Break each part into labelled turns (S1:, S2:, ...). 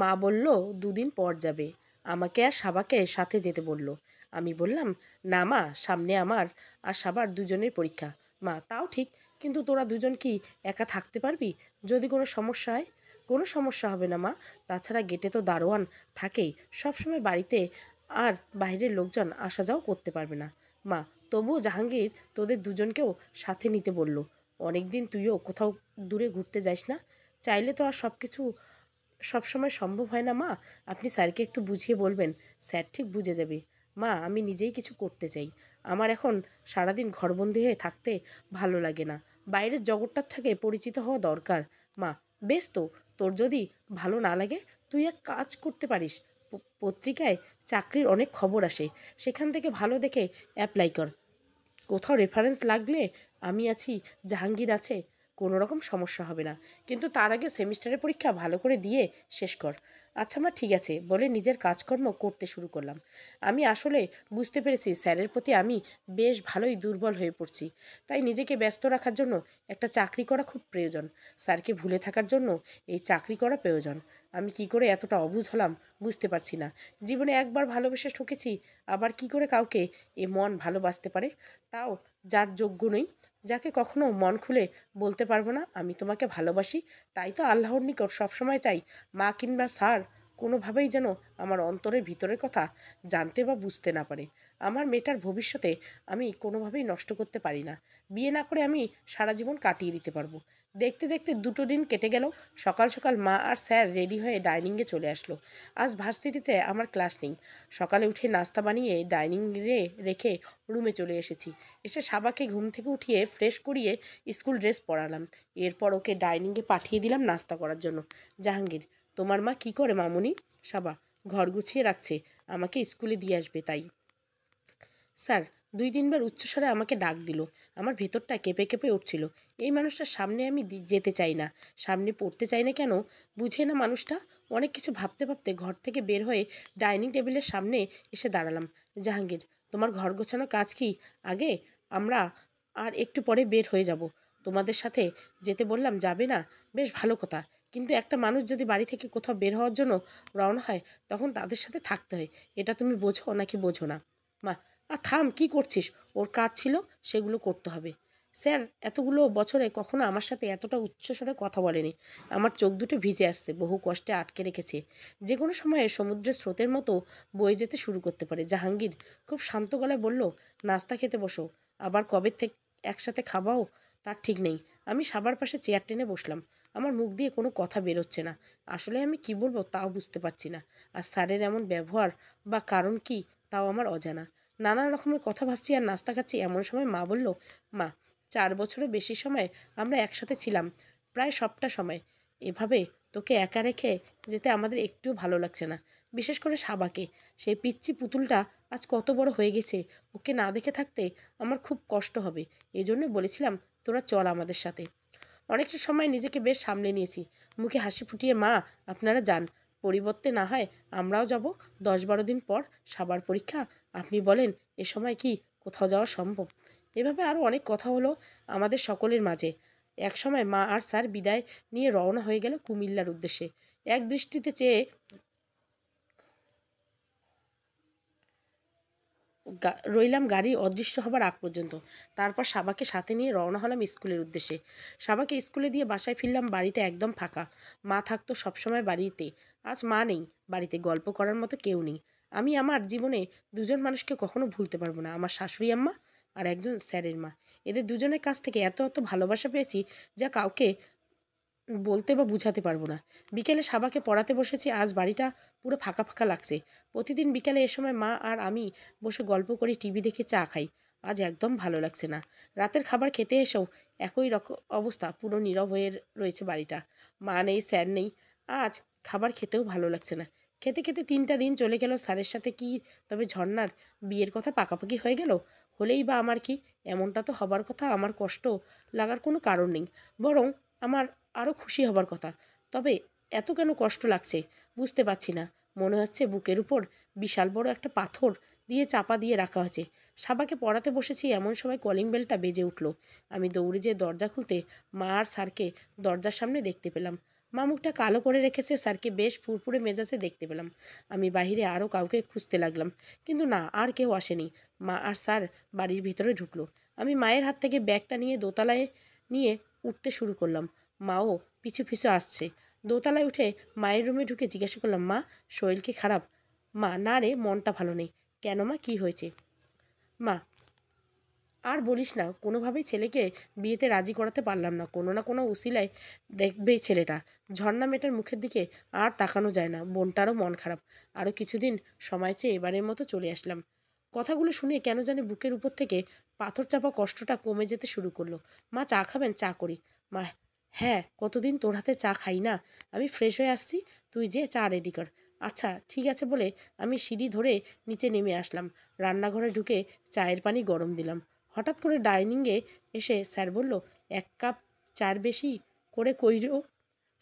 S1: মা বলল দুদিন পর যাবে আমাকে আর সাবাকে সাথে যেতে বলল আমি বললাম না মা সামনে আমার আর সাবার দুজনের পরীক্ষা মা তাও ঠিক কিন্তু তোরা দুজন কি একা থাকতে পারবি যদি কোনো সমস্যা হয় কোনো সমস্যা হবে না মা তাছাড়া গেটে তো দারোয়ান থাকেই সবসময় বাড়িতে আর বাইরের লোকজন আসা যাও করতে পারবে না মা তবুও জাহাঙ্গীর তোদের দুজনকেও সাথে নিতে বলল অনেক দিন তুইও কোথাও দূরে ঘুরতে যাস না চাইলে তো আর সব কিছু সব সময় সম্ভব হয় না মা আপনি স্যারকে একটু বুঝিয়ে বলবেন স্যার ঠিক বুঝে যাবে মা আমি নিজেই কিছু করতে চাই আমার এখন সারাদিন ঘরবন্দি হয়ে থাকতে ভালো লাগে না বাইরের জগৎটার থেকে পরিচিত হওয়া দরকার মা বেশ তো তোর যদি ভালো না লাগে তুই এক কাজ করতে পারিস পত্রিকায় চাকরির অনেক খবর আসে সেখান থেকে ভালো দেখে অ্যাপ্লাই কর কোথাও রেফারেন্স লাগলে আমি আছি জাহাঙ্গীর আছে কোনো রকম সমস্যা হবে না কিন্তু তার আগে সেমিস্টারের পরীক্ষা ভালো করে দিয়ে শেষ কর আচ্ছা মা ঠিক আছে বলে নিজের কাজকর্ম করতে শুরু করলাম আমি আসলে বুঝতে পেরেছি স্যারের প্রতি আমি বেশ ভালোই দুর্বল হয়ে পড়ছি তাই নিজেকে ব্যস্ত রাখার জন্য একটা চাকরি করা খুব প্রয়োজন স্যারকে ভুলে থাকার জন্য এই চাকরি করা প্রয়োজন আমি কি করে এতটা অবুঝ হলাম বুঝতে পারছি না জীবনে একবার ভালোবেসে ঠকেছি আবার কি করে কাউকে এ মন ভালোবাসতে পারে তাও যার যোগ্য নই যাকে কখনো মন খুলে বলতে পারবো না আমি তোমাকে ভালোবাসি তাই তো আল্লাহর নিকট সবসময় চাই মা কিংবা স্যার কোনোভাবেই যেন আমার অন্তরের ভিতরের কথা জানতে বা বুঝতে না পারে আমার মেয়েটার ভবিষ্যতে আমি কোনোভাবেই নষ্ট করতে পারি না বিয়ে না করে আমি সারা জীবন কাটিয়ে দিতে পারবো দেখতে দেখতে দুটো দিন কেটে গেল সকাল সকাল মা আর স্যার রেডি হয়ে ডাইনিংয়ে চলে আসলো আজ ভার্সিটিতে আমার ক্লাস নেই সকালে উঠে নাস্তা বানিয়ে ডাইনিং রে রেখে রুমে চলে এসেছি এসে সাবাকে ঘুম থেকে উঠিয়ে ফ্রেশ করিয়ে স্কুল ড্রেস পরালাম এরপর ওকে ডাইনিংয়ে পাঠিয়ে দিলাম নাস্তা করার জন্য জাহাঙ্গীর তোমার মা কি করে মামুনি সাবা ঘর গুছিয়ে রাখছে আমাকে স্কুলে দিয়ে আসবে তাই স্যার দুই তিনবার উচ্চস্বরে আমাকে ডাক দিল আমার ভেতরটা কেঁপে কেঁপে উঠছিল এই মানুষটার সামনে আমি যেতে চাই না সামনে পড়তে চাই না কেন বুঝে না মানুষটা অনেক কিছু ভাবতে ভাবতে ঘর থেকে বের হয়ে ডাইনিং টেবিলের সামনে এসে দাঁড়ালাম জাহাঙ্গীর তোমার ঘর গোছানো কাজ কি আগে আমরা আর একটু পরে বের হয়ে যাব তোমাদের সাথে যেতে বললাম যাবে না বেশ ভালো কথা কিন্তু একটা মানুষ যদি বাড়ি থেকে কোথাও বের হওয়ার জন্য রওনা হয় তখন তাদের সাথে থাকতে হয় এটা তুমি বোঝো নাকি বোঝো না মা আর থাম কি করছিস ওর কাজ ছিল সেগুলো করতে হবে স্যার এতগুলো বছরে কখনো আমার সাথে এতটা উচ্চস্বরে কথা বলেনি আমার চোখ দুটো ভিজে আসছে বহু কষ্টে আটকে রেখেছে যে কোনো সময়ে সমুদ্রের স্রোতের মতো বয়ে যেতে শুরু করতে পারে জাহাঙ্গীর খুব শান্ত গলায় বলল নাস্তা খেতে বসো আবার কবে থেকে একসাথে খাবাও তার ঠিক নেই আমি সাবার পাশে চেয়ার টেনে বসলাম আমার মুখ দিয়ে কোনো কথা বেরোচ্ছে না আসলে আমি কি বলবো তাও বুঝতে পারছি না আর স্যারের এমন ব্যবহার বা কারণ কি তাও আমার অজানা নানা রকমের কথা ভাবছি আর নাস্তা খাচ্ছি এমন সময় মা বলল মা চার বছরও বেশি সময় আমরা একসাথে ছিলাম প্রায় সবটা সময় এভাবে তোকে একা রেখে যেতে আমাদের একটুও ভালো লাগছে না বিশেষ করে সাবাকে সেই পিচ্ছি পুতুলটা আজ কত বড় হয়ে গেছে ওকে না দেখে থাকতে আমার খুব কষ্ট হবে এজন্য বলেছিলাম তোরা চল আমাদের সাথে অনেকটা সময় নিজেকে বেশ সামলে নিয়েছি মুখে হাসি ফুটিয়ে মা আপনারা যান পরিবর্তে না হয় আমরাও যাব দশ বারো দিন পর সাবার পরীক্ষা আপনি বলেন এ সময় কি কোথাও যাওয়া সম্ভব এভাবে আরও অনেক কথা হলো আমাদের সকলের মাঝে এক সময় মা আর স্যার বিদায় নিয়ে রওনা হয়ে গেল কুমিল্লার উদ্দেশ্যে এক দৃষ্টিতে চেয়ে রইলাম গাড়ি অদৃশ্য হবার আগ পর্যন্ত তারপর সাবাকে সাথে নিয়ে রওনা হলাম স্কুলের উদ্দেশ্যে সাবাকে স্কুলে দিয়ে বাসায় ফিরলাম বাড়িটা একদম ফাঁকা মা থাকতো সবসময় বাড়িতে আজ মা নেই বাড়িতে গল্প করার মতো কেউ নেই আমি আমার জীবনে দুজন মানুষকে কখনো ভুলতে পারবো না আমার শাশুড়ি আম্মা আর একজন স্যারের মা এদের দুজনের কাছ থেকে এত এত ভালোবাসা পেয়েছি যা কাউকে বলতে বা বুঝাতে পারবো না বিকেলে সাবাকে পড়াতে বসেছি আজ বাড়িটা পুরো ফাঁকা ফাঁকা লাগছে প্রতিদিন বিকেলে এ সময় মা আর আমি বসে গল্প করি টিভি দেখে চা খাই আজ একদম ভালো লাগছে না রাতের খাবার খেতে এসেও একই রকম অবস্থা পুরো নীরব হয়ে রয়েছে বাড়িটা মা নেই স্যার নেই আজ খাবার খেতেও ভালো লাগছে না খেতে খেতে তিনটা দিন চলে গেল স্যারের সাথে কি তবে ঝর্নার বিয়ের কথা পাকাপাকি হয়ে গেল হলেই বা আমার কি এমনটা তো হবার কথা আমার কষ্ট লাগার কোনো কারণ নেই বরং আমার আরও খুশি হবার কথা তবে এত কেন কষ্ট লাগছে বুঝতে পারছি না মনে হচ্ছে বুকের উপর বিশাল বড় একটা পাথর দিয়ে চাপা দিয়ে রাখা হয়েছে সাবাকে পড়াতে বসেছি এমন সময় কলিং বেলটা বেজে উঠল আমি দৌড়ে যেয়ে দরজা খুলতে মা আর স্যারকে দরজার সামনে দেখতে পেলাম মা মুখটা কালো করে রেখেছে স্যারকে বেশ ফুরফুরে মেজাজে দেখতে পেলাম আমি বাহিরে আরও কাউকে খুঁজতে লাগলাম কিন্তু না আর কেউ আসেনি মা আর স্যার বাড়ির ভিতরে ঢুকলো আমি মায়ের হাত থেকে ব্যাগটা নিয়ে দোতলায় নিয়ে উঠতে শুরু করলাম মাও পিছু পিছু আসছে দোতলায় উঠে মায়ের রুমে ঢুকে জিজ্ঞাসা করলাম মা শরীর কি খারাপ মা না রে মনটা ভালো নেই কেন মা কি হয়েছে মা আর বলিস না কোনোভাবেই ছেলেকে বিয়েতে রাজি করাতে পারলাম না কোনো না কোনো উসিলায় দেখবেই ছেলেটা ঝর্ণা মেটার মুখের দিকে আর তাকানো যায় না বোনটারও মন খারাপ আরও কিছুদিন সময় চেয়ে এবারের মতো চলে আসলাম কথাগুলো শুনে কেন জানি বুকের উপর থেকে পাথর চাপা কষ্টটা কমে যেতে শুরু করলো মা চা খাবেন চা করি মা হ্যাঁ কতদিন তোর হাতে চা খাই না আমি ফ্রেশ হয়ে আসছি তুই যে চা রেডি কর আচ্ছা ঠিক আছে বলে আমি সিঁড়ি ধরে নিচে নেমে আসলাম রান্নাঘরে ঢুকে চায়ের পানি গরম দিলাম হঠাৎ করে ডাইনিংয়ে এসে স্যার বলল এক কাপ চার বেশি করে কইরো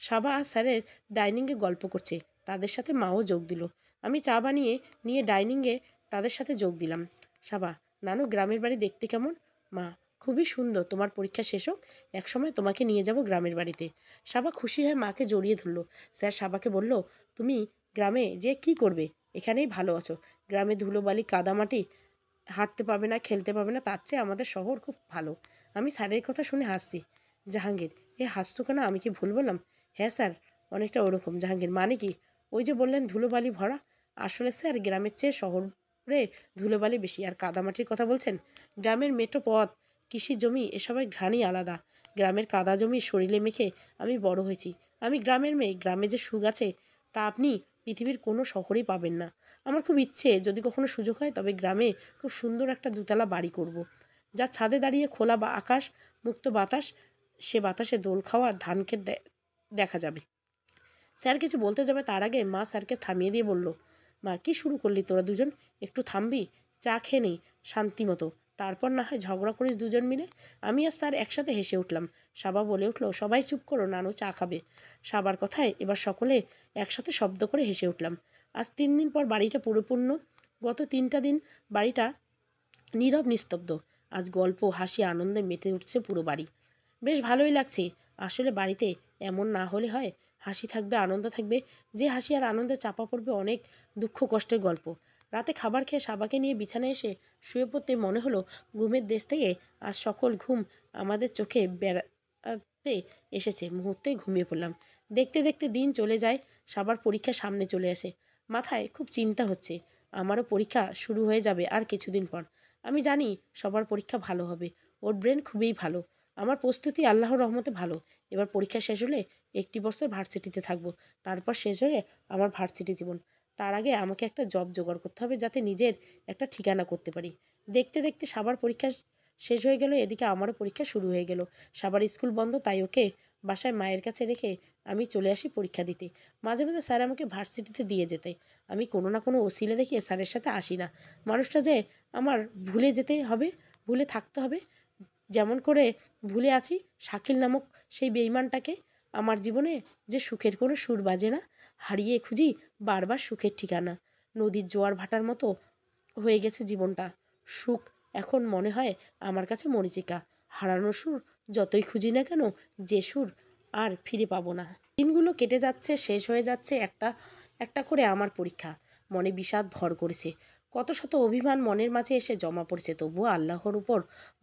S1: সাবা আর স্যারের ডাইনিংয়ে গল্প করছে তাদের সাথে মাও যোগ দিল আমি চা বানিয়ে নিয়ে ডাইনিংয়ে তাদের সাথে যোগ দিলাম সাবা নানু গ্রামের বাড়ি দেখতে কেমন মা খুবই সুন্দর তোমার পরীক্ষা শেষ হোক একসময় তোমাকে নিয়ে যাব গ্রামের বাড়িতে সাবা খুশি হয়ে মাকে জড়িয়ে ধরল স্যার সাবাকে বলল তুমি গ্রামে যে কি করবে এখানেই ভালো আছো গ্রামে ধুলোবালি কাদামাটি হাঁটতে পাবে না খেলতে পাবে না তার চেয়ে আমাদের শহর খুব ভালো আমি স্যারের কথা শুনে হাসছি জাহাঙ্গীর এ হাসতো কেন আমি কি ভুল বললাম হ্যাঁ স্যার অনেকটা ওরকম জাহাঙ্গীর মানে কি ওই যে বললেন ধুলোবালি ভরা আসলে স্যার গ্রামের চেয়ে শহরে ধুলোবালি বেশি আর কাদামাটির কথা বলছেন গ্রামের মেঠো পথ কৃষি জমি এসবের ঘ্রাণই আলাদা গ্রামের কাদা জমি শরীরে মেখে আমি বড় হয়েছি আমি গ্রামের মেয়ে গ্রামে যে সুখ আছে তা আপনি পৃথিবীর কোনো শহরেই পাবেন না আমার খুব ইচ্ছে যদি কখনো সুযোগ হয় তবে গ্রামে খুব সুন্দর একটা দুতলা বাড়ি করব। যা ছাদে দাঁড়িয়ে খোলা বা আকাশ মুক্ত বাতাস সে বাতাসে দোল খাওয়া ধান খেত দেখা যাবে স্যার কিছু বলতে যাবে তার আগে মা স্যারকে থামিয়ে দিয়ে বলল মা কি শুরু করলি তোরা দুজন একটু থামবি চা খেয়ে নেই শান্তি মতো তারপর না হয় ঝগড়া করিস দুজন মিলে আমি আর স্যার একসাথে হেসে উঠলাম সাবা বলে উঠল সবাই চুপ করো নানু চা খাবে সাবার কথায় এবার সকলে একসাথে শব্দ করে হেসে উঠলাম আজ তিন দিন পর বাড়িটা পুরোপূর্ণ গত তিনটা দিন বাড়িটা নীরব নিস্তব্ধ আজ গল্প হাসি আনন্দে মেতে উঠছে পুরো বাড়ি বেশ ভালোই লাগছে আসলে বাড়িতে এমন না হলে হয় হাসি থাকবে আনন্দ থাকবে যে হাসি আর আনন্দে চাপা পড়বে অনেক দুঃখ কষ্টের গল্প রাতে খাবার খেয়ে সাবাকে নিয়ে বিছানায় এসে শুয়ে পড়তে মনে হলো ঘুমের দেশ থেকে আজ সকল ঘুম আমাদের চোখে বেড়াতে এসেছে মুহূর্তেই ঘুমিয়ে পড়লাম দেখতে দেখতে দিন চলে যায় সাবার পরীক্ষা সামনে চলে আসে মাথায় খুব চিন্তা হচ্ছে আমারও পরীক্ষা শুরু হয়ে যাবে আর কিছুদিন পর আমি জানি সবার পরীক্ষা ভালো হবে ওর ব্রেন খুবই ভালো আমার প্রস্তুতি আল্লাহর রহমতে ভালো এবার পরীক্ষা শেষ হলে একটি বছর ভার্সিটিতে থাকব তারপর শেষ হয়ে আমার ভার্সিটি জীবন তার আগে আমাকে একটা জব জোগাড় করতে হবে যাতে নিজের একটা ঠিকানা করতে পারি দেখতে দেখতে সাবার পরীক্ষা শেষ হয়ে গেল এদিকে আমারও পরীক্ষা শুরু হয়ে গেল সাবার স্কুল বন্ধ তাই ওকে বাসায় মায়ের কাছে রেখে আমি চলে আসি পরীক্ষা দিতে মাঝে মাঝে স্যার আমাকে ভার্সিটিতে দিয়ে যেতে আমি কোনো না কোনো ওসিলে দেখিয়ে স্যারের সাথে আসি না মানুষটা যে আমার ভুলে যেতে হবে ভুলে থাকতে হবে যেমন করে ভুলে আছি শাকিল নামক সেই বেইমানটাকে আমার জীবনে যে সুখের কোনো সুর বাজে না হারিয়ে খুঁজি বারবার সুখের ঠিকানা নদীর জোয়ার ভাটার মতো হয়ে গেছে জীবনটা সুখ এখন মনে হয় আমার কাছে মরিচিকা হারানো সুর যতই খুঁজি না কেন যে সুর আর ফিরে পাবো না দিনগুলো কেটে যাচ্ছে শেষ হয়ে যাচ্ছে একটা একটা করে আমার পরীক্ষা মনে বিষাদ ভর করেছে কত শত অভিমান মনের মাঝে এসে জমা পড়েছে তবুও আল্লাহর উপর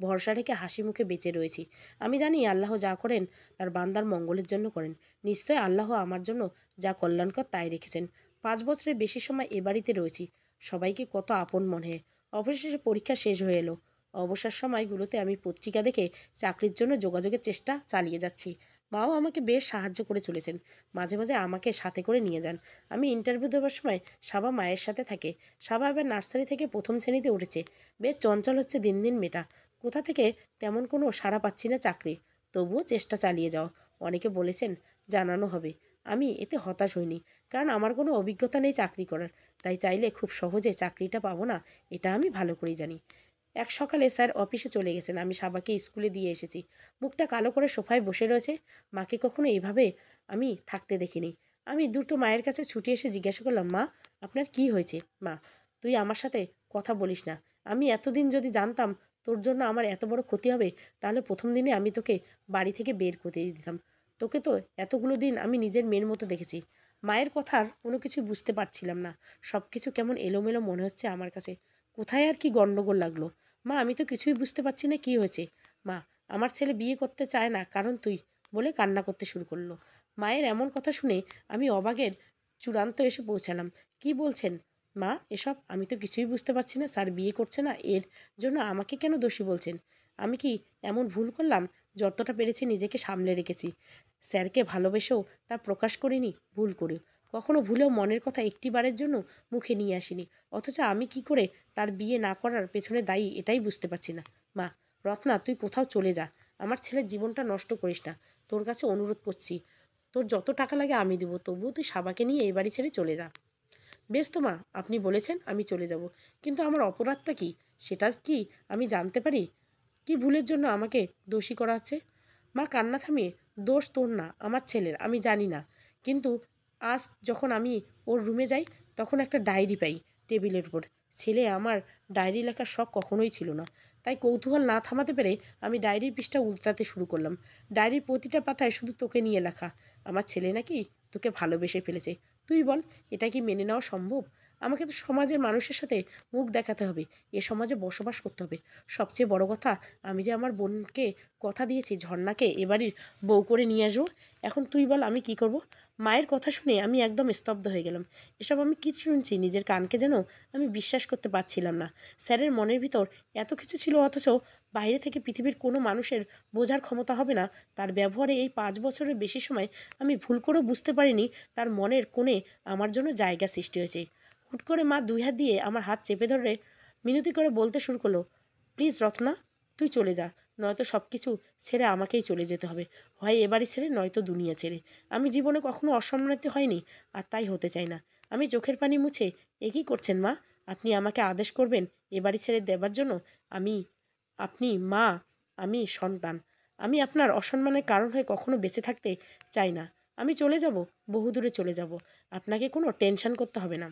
S1: ভরসা রেখে হাসি মুখে বেঁচে রয়েছি আমি জানি আল্লাহ যা করেন তার বান্দার মঙ্গলের জন্য করেন নিশ্চয় আল্লাহ আমার জন্য যা কল্যাণকর তাই রেখেছেন পাঁচ বছরের বেশি সময় এ বাড়িতে রয়েছি সবাইকে কত আপন মনে হয় অবশেষে পরীক্ষা শেষ হয়ে এলো অবসর সময়গুলোতে আমি পত্রিকা দেখে চাকরির জন্য যোগাযোগের চেষ্টা চালিয়ে যাচ্ছি মাও আমাকে বেশ সাহায্য করে চলেছেন মাঝে মাঝে আমাকে সাথে করে নিয়ে যান আমি ইন্টারভিউ দেওয়ার সময় সাবা মায়ের সাথে থাকে সাবা এবার নার্সারি থেকে প্রথম শ্রেণীতে উঠেছে বেশ চঞ্চল হচ্ছে দিন দিন মেটা কোথা থেকে তেমন কোনো সাড়া পাচ্ছি না চাকরি তবুও চেষ্টা চালিয়ে যাও অনেকে বলেছেন জানানো হবে আমি এতে হতাশ হইনি কারণ আমার কোনো অভিজ্ঞতা নেই চাকরি করার তাই চাইলে খুব সহজে চাকরিটা পাবো না এটা আমি ভালো করেই জানি এক সকালে স্যার অফিসে চলে গেছেন আমি সাবাকে স্কুলে দিয়ে এসেছি মুখটা কালো করে সোফায় বসে রয়েছে মাকে কখনো এইভাবে আমি থাকতে দেখিনি আমি দ্রুত মায়ের কাছে ছুটি এসে জিজ্ঞাসা করলাম মা আপনার কি হয়েছে মা তুই আমার সাথে কথা বলিস না আমি এতদিন যদি জানতাম তোর জন্য আমার এত বড় ক্ষতি হবে তাহলে প্রথম দিনে আমি তোকে বাড়ি থেকে বের করে দিতাম তোকে তো এতগুলো দিন আমি নিজের মেয়ের মতো দেখেছি মায়ের কথার কোনো কিছু বুঝতে পারছিলাম না সব কিছু কেমন এলোমেলো মনে হচ্ছে আমার কাছে কোথায় আর কি গণ্ডগোল লাগলো মা আমি তো কিছুই বুঝতে পারছি না কি হয়েছে মা আমার ছেলে বিয়ে করতে চায় না কারণ তুই বলে কান্না করতে শুরু করলো মায়ের এমন কথা শুনে আমি অবাগের চূড়ান্ত এসে পৌঁছালাম কি বলছেন মা এসব আমি তো কিছুই বুঝতে পারছি না স্যার বিয়ে করছে না এর জন্য আমাকে কেন দোষী বলছেন আমি কি এমন ভুল করলাম যতটা পেরেছি নিজেকে সামলে রেখেছি স্যারকে ভালোবেসেও তা প্রকাশ করিনি ভুল করেও কখনো ভুলেও মনের কথা একটি বারের জন্য মুখে নিয়ে আসিনি অথচ আমি কি করে তার বিয়ে না করার পেছনে দায়ী এটাই বুঝতে পারছি না মা রত্না তুই কোথাও চলে যা আমার ছেলের জীবনটা নষ্ট করিস না তোর কাছে অনুরোধ করছি তোর যত টাকা লাগে আমি দেবো তবুও তুই সাবাকে নিয়ে এই বাড়ি ছেড়ে চলে যা বেশ তো মা আপনি বলেছেন আমি চলে যাব কিন্তু আমার অপরাধটা কি সেটা কি আমি জানতে পারি কি ভুলের জন্য আমাকে দোষী করা আছে মা কান্না থামিয়ে দোষ তোর না আমার ছেলের আমি জানি না কিন্তু আজ যখন আমি ওর রুমে যাই তখন একটা ডায়েরি পাই টেবিলের উপর ছেলে আমার ডায়েরি লেখার শখ কখনোই ছিল না তাই কৌতূহল না থামাতে পেরে আমি ডায়েরির পৃষ্ঠা উল্টাতে শুরু করলাম ডায়েরির প্রতিটা পাতায় শুধু তোকে নিয়ে লেখা আমার ছেলে নাকি তোকে ভালোবেসে ফেলেছে তুই বল এটা কি মেনে নেওয়া সম্ভব আমাকে তো সমাজের মানুষের সাথে মুখ দেখাতে হবে এ সমাজে বসবাস করতে হবে সবচেয়ে বড় কথা আমি যে আমার বোনকে কথা দিয়েছি ঝর্ণাকে এবাড়ির বউ করে নিয়ে আসবো এখন তুই বল আমি কি করব মায়ের কথা শুনে আমি একদম স্তব্ধ হয়ে গেলাম এসব আমি কিছু শুনছি নিজের কানকে যেন আমি বিশ্বাস করতে পারছিলাম না স্যারের মনের ভিতর এত কিছু ছিল অথচ বাইরে থেকে পৃথিবীর কোনো মানুষের বোঝার ক্ষমতা হবে না তার ব্যবহারে এই পাঁচ বছরের বেশি সময় আমি ভুল করেও বুঝতে পারিনি তার মনের কোণে আমার জন্য জায়গা সৃষ্টি হয়েছে হুট করে মা দুই হাত দিয়ে আমার হাত চেপে ধরে মিনতি করে বলতে শুরু করলো প্লিজ রত্না তুই চলে যা নয়তো সব কিছু ছেড়ে আমাকেই চলে যেতে হবে হয় এবারই ছেড়ে নয়তো দুনিয়া ছেড়ে আমি জীবনে কখনো অসম্মানিত হয়নি আর তাই হতে চাই না আমি চোখের পানি মুছে এ কী করছেন মা আপনি আমাকে আদেশ করবেন এবারই ছেড়ে দেবার জন্য আমি আপনি মা আমি সন্তান আমি আপনার অসম্মানের কারণ হয়ে কখনো বেঁচে থাকতে চাই না আমি চলে যাব বহুদূরে চলে যাব আপনাকে কোনো টেনশন করতে হবে না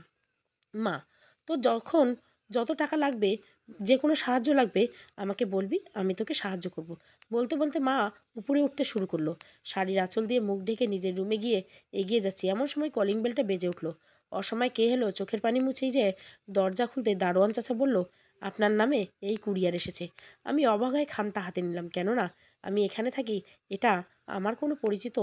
S1: মা তো যখন যত টাকা লাগবে যে কোনো সাহায্য লাগবে আমাকে বলবি আমি তোকে সাহায্য করব। বলতে বলতে মা উপরে উঠতে শুরু করলো শাড়ির আঁচল দিয়ে মুখ ঢেকে নিজের রুমে গিয়ে এগিয়ে যাচ্ছি এমন সময় কলিং বেলটা বেজে উঠলো অসময় কে হেলো চোখের পানি মুছেই যে দরজা খুলতে দারোয়ান চাচা বলল আপনার নামে এই কুরিয়ার এসেছে আমি অবাক হয়ে খামটা হাতে নিলাম কেননা আমি এখানে থাকি এটা আমার কোনো পরিচিত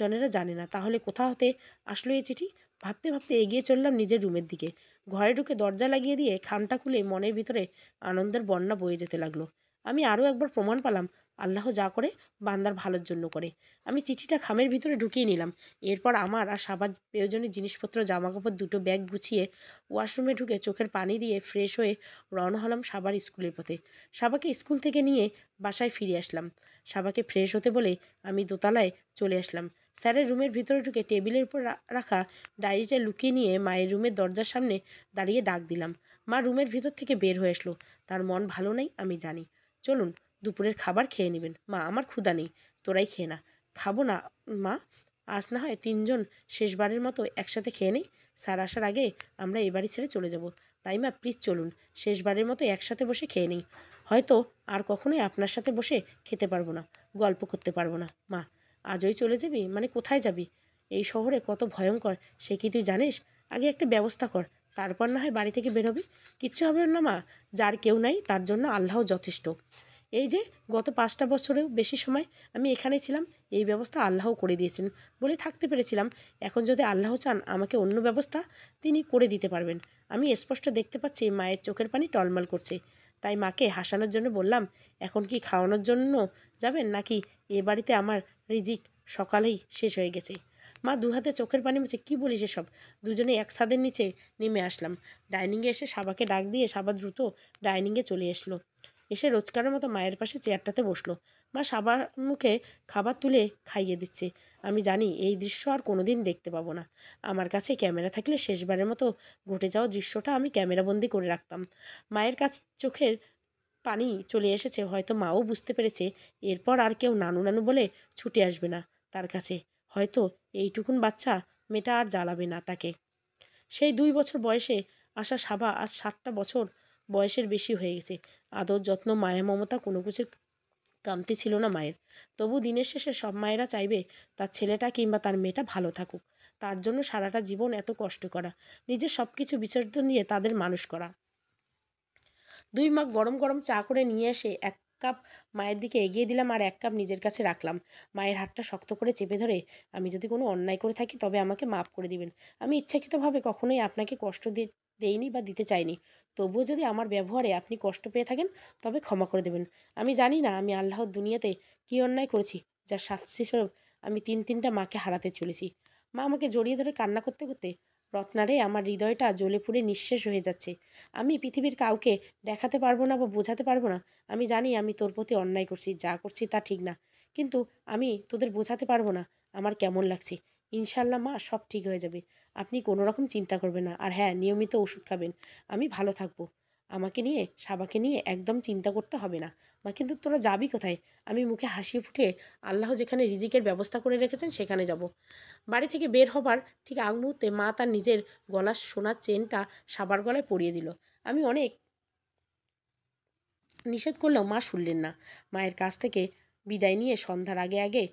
S1: জনেরা জানে না তাহলে কোথা হতে আসলো এই চিঠি ভাবতে ভাবতে এগিয়ে চললাম নিজের রুমের দিকে ঘরে ঢুকে দরজা লাগিয়ে দিয়ে খামটা খুলে মনের ভিতরে আনন্দের বন্যা বয়ে যেতে লাগলো আমি আরও একবার প্রমাণ পালাম আল্লাহ যা করে বান্দার ভালোর জন্য করে আমি চিঠিটা খামের ভিতরে ঢুকিয়ে নিলাম এরপর আমার আর সাবার প্রয়োজনীয় জিনিসপত্র জামাকাপড় দুটো ব্যাগ গুছিয়ে ওয়াশরুমে ঢুকে চোখের পানি দিয়ে ফ্রেশ হয়ে রওনা হলাম সাবার স্কুলের পথে সাবাকে স্কুল থেকে নিয়ে বাসায় ফিরে আসলাম সাবাকে ফ্রেশ হতে বলে আমি দোতলায় চলে আসলাম স্যারের রুমের ভিতরে ঢুকে টেবিলের উপর রাখা ডায়েরিটা লুকিয়ে নিয়ে মায়ের রুমের দরজার সামনে দাঁড়িয়ে ডাক দিলাম মা রুমের ভিতর থেকে বের হয়ে আসলো তার মন ভালো নেই আমি জানি চলুন দুপুরের খাবার খেয়ে নেবেন মা আমার ক্ষুদা নেই তোরাই খেয়ে না খাবো না মা আজ না হয় তিনজন শেষবারের মতো একসাথে খেয়ে নেই স্যার আসার আগে আমরা এ বাড়ি ছেড়ে চলে যাব তাই মা প্লিজ চলুন শেষবারের মতো একসাথে বসে খেয়ে নিই হয়তো আর কখনোই আপনার সাথে বসে খেতে পারবো না গল্প করতে পারবো না মা আজই চলে যাবি মানে কোথায় যাবি এই শহরে কত ভয়ঙ্কর সে কি তুই জানিস আগে একটা ব্যবস্থা কর তারপর না হয় বাড়ি থেকে বেরোবি কিচ্ছু হবে না মা যার কেউ নাই তার জন্য আল্লাহ যথেষ্ট এই যে গত পাঁচটা বছরেও বেশি সময় আমি এখানে ছিলাম এই ব্যবস্থা আল্লাহ করে দিয়েছেন বলে থাকতে পেরেছিলাম এখন যদি আল্লাহ চান আমাকে অন্য ব্যবস্থা তিনি করে দিতে পারবেন আমি স্পষ্ট দেখতে পাচ্ছি মায়ের চোখের পানি টলমল করছে তাই মাকে হাসানোর জন্য বললাম এখন কি খাওয়ানোর জন্য যাবেন নাকি এ বাড়িতে আমার রিজিক সকালেই শেষ হয়ে গেছে মা দুহাতে চোখের পানি মুছে কী বলিস এসব দুজনে এক ছাদের নিচে নেমে আসলাম ডাইনিংয়ে এসে সাবাকে ডাক দিয়ে সাবা দ্রুত ডাইনিংয়ে চলে এসলো এসে রোজকারের মতো মায়ের পাশে চেয়ারটাতে বসলো মা সাবার মুখে খাবার তুলে খাইয়ে দিচ্ছে আমি জানি এই দৃশ্য আর কোনোদিন দেখতে পাবো না আমার কাছে ক্যামেরা থাকলে শেষবারের মতো ঘটে যাওয়া দৃশ্যটা আমি ক্যামেরাবন্দি করে রাখতাম মায়ের কাছ চোখের পানি চলে এসেছে হয়তো মাও বুঝতে পেরেছে এরপর আর কেউ নানু নানু বলে ছুটে আসবে না তার কাছে হয়তো এইটুকুন বাচ্চা মেয়েটা আর জ্বালাবে না তাকে সেই দুই বছর বয়সে আসা সাবা আজ ষাটটা বছর বয়সের বেশি হয়ে গেছে আদর যত্ন মায়া মমতা কোনো কিছুর কামতি ছিল না মায়ের তবু দিনের শেষে সব মায়েরা চাইবে তার ছেলেটা কিংবা তার মেয়েটা ভালো থাকুক তার জন্য সারাটা জীবন এত কষ্ট করা নিজের সব কিছু বিসর্জন দিয়ে তাদের মানুষ করা দুই মগ গরম গরম চা করে নিয়ে এসে এক কাপ মায়ের দিকে এগিয়ে দিলাম আর এক কাপ নিজের কাছে রাখলাম মায়ের হাতটা শক্ত করে চেপে ধরে আমি যদি কোনো অন্যায় করে থাকি তবে আমাকে মাফ করে দিবেন আমি ইচ্ছাকৃতভাবে কখনোই আপনাকে কষ্ট দিয়ে দেইনি বা দিতে চাইনি তবুও যদি আমার ব্যবহারে আপনি কষ্ট পেয়ে থাকেন তবে ক্ষমা করে দেবেন আমি জানি না আমি আল্লাহর দুনিয়াতে কি অন্যায় করেছি যার শাস্তিস্বরূপ আমি তিন তিনটা মাকে হারাতে চলেছি মা আমাকে জড়িয়ে ধরে কান্না করতে করতে রত্নারে আমার হৃদয়টা জ্বলে পুড়ে নিঃশেষ হয়ে যাচ্ছে আমি পৃথিবীর কাউকে দেখাতে পারবো না বা বোঝাতে পারবো না আমি জানি আমি তোর প্রতি অন্যায় করছি যা করছি তা ঠিক না কিন্তু আমি তোদের বোঝাতে পারবো না আমার কেমন লাগছে ইনশাল্লাহ মা সব ঠিক হয়ে যাবে আপনি কোনো রকম চিন্তা করবেন না আর হ্যাঁ নিয়মিত ওষুধ খাবেন আমি ভালো থাকবো আমাকে নিয়ে সাবাকে নিয়ে একদম চিন্তা করতে হবে না মা কিন্তু তোরা যাবি কোথায় আমি মুখে হাসি ফুটে আল্লাহ যেখানে রিজিকের ব্যবস্থা করে রেখেছেন সেখানে যাব বাড়ি থেকে বের হবার ঠিক আগ মুহূর্তে মা তার নিজের গলার সোনার চেনটা সাবার গলায় পরিয়ে দিল আমি অনেক নিষেধ করলেও মা শুনলেন না মায়ের কাছ থেকে বিদায় নিয়ে সন্ধ্যার আগে আগে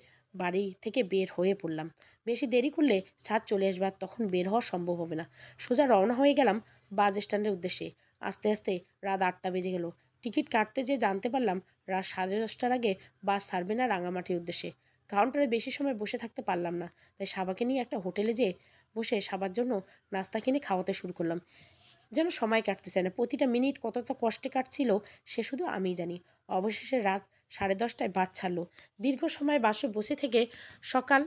S1: বাড়ি থেকে বের হয়ে পড়লাম বেশি দেরি করলে ছাদ চলে আসবার তখন বের হওয়া সম্ভব হবে না সোজা রওনা হয়ে গেলাম বাস স্ট্যান্ডের উদ্দেশ্যে আস্তে আস্তে রাত আটটা বেজে গেল টিকিট কাটতে যেয়ে জানতে পারলাম রাত সাড়ে দশটার আগে বাস ছাড়বে না রাঙামাটির উদ্দেশ্যে কাউন্টারে বেশি সময় বসে থাকতে পারলাম না তাই সাবাকে নিয়ে একটা হোটেলে যেয়ে বসে সাবার জন্য নাস্তা কিনে খাওয়াতে শুরু করলাম যেন সময় কাটতেছে না প্রতিটা মিনিট কতটা কষ্টে কাটছিল সে শুধু আমি জানি অবশেষে রাত সাড়ে দশটায় বাস ছাড়লো দীর্ঘ সময় বাসে বসে থেকে সকাল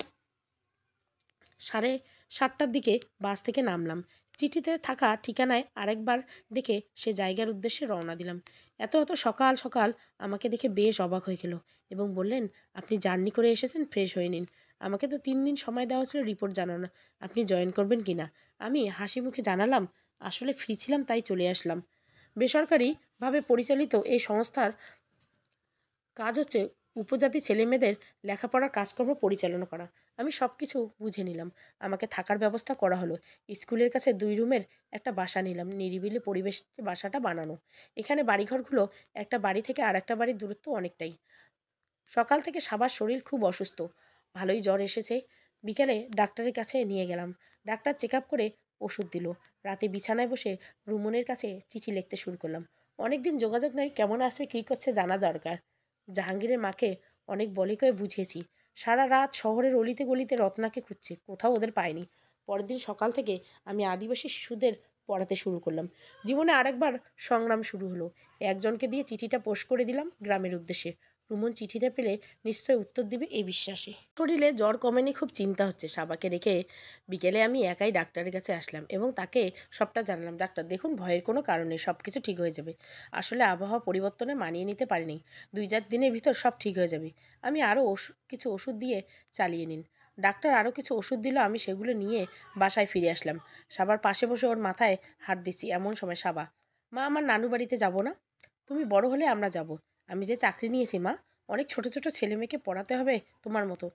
S1: সাড়ে সাতটার দিকে বাস থেকে নামলাম চিঠিতে থাকা ঠিকানায় আরেকবার দেখে সে জায়গার উদ্দেশ্যে রওনা দিলাম এত এত সকাল সকাল আমাকে দেখে বেশ অবাক হয়ে গেল এবং বললেন আপনি জার্নি করে এসেছেন ফ্রেশ হয়ে নিন আমাকে তো তিন দিন সময় দেওয়া ছিল রিপোর্ট জানানো আপনি জয়েন করবেন কি না আমি হাসি মুখে জানালাম আসলে ফ্রি ছিলাম তাই চলে আসলাম বেসরকারিভাবে পরিচালিত এই সংস্থার কাজ হচ্ছে উপজাতি ছেলেমেয়েদের লেখাপড়ার কাজকর্ম পরিচালনা করা আমি সব কিছু বুঝে নিলাম আমাকে থাকার ব্যবস্থা করা হলো স্কুলের কাছে দুই রুমের একটা বাসা নিলাম নিরিবিলি পরিবেশ বাসাটা বানানো এখানে বাড়িঘরগুলো একটা বাড়ি থেকে আর একটা বাড়ির দূরত্ব অনেকটাই সকাল থেকে সাবার শরীর খুব অসুস্থ ভালোই জ্বর এসেছে বিকেলে ডাক্তারের কাছে নিয়ে গেলাম ডাক্তার চেক করে ওষুধ দিল রাতে বিছানায় বসে রুমনের কাছে চিঠি লিখতে শুরু করলাম অনেকদিন যোগাযোগ নাই কেমন আছে কী করছে জানা দরকার জাহাঙ্গীরের মাকে অনেক বলে কয়ে বুঝিয়েছি সারা রাত শহরের অলিতে গলিতে রত্নাকে খুঁজছে কোথাও ওদের পায়নি পরের দিন সকাল থেকে আমি আদিবাসী শিশুদের পড়াতে শুরু করলাম জীবনে আরেকবার সংগ্রাম শুরু হলো একজনকে দিয়ে চিঠিটা পোস্ট করে দিলাম গ্রামের উদ্দেশ্যে রুমন চিঠিটা পেলে নিশ্চয় উত্তর দিবে এই বিশ্বাসে শরীরে জ্বর কমেনি খুব চিন্তা হচ্ছে সাবাকে রেখে বিকেলে আমি একাই ডাক্তারের কাছে আসলাম এবং তাকে সবটা জানলাম ডাক্তার দেখুন ভয়ের কোনো কারণে সব কিছু ঠিক হয়ে যাবে আসলে আবহাওয়া পরিবর্তনে মানিয়ে নিতে পারিনি দুই চার দিনের ভিতর সব ঠিক হয়ে যাবে আমি আরও কিছু ওষুধ দিয়ে চালিয়ে নিন ডাক্তার আরও কিছু ওষুধ দিল আমি সেগুলো নিয়ে বাসায় ফিরে আসলাম সাবার পাশে বসে ওর মাথায় হাত দিচ্ছি এমন সময় সাবা মা আমার নানু বাড়িতে যাবো না তুমি বড় হলে আমরা যাব আমি যে চাকরি নিয়েছি মা অনেক ছোট ছোট ছেলে মেয়েকে পড়াতে হবে তোমার মতো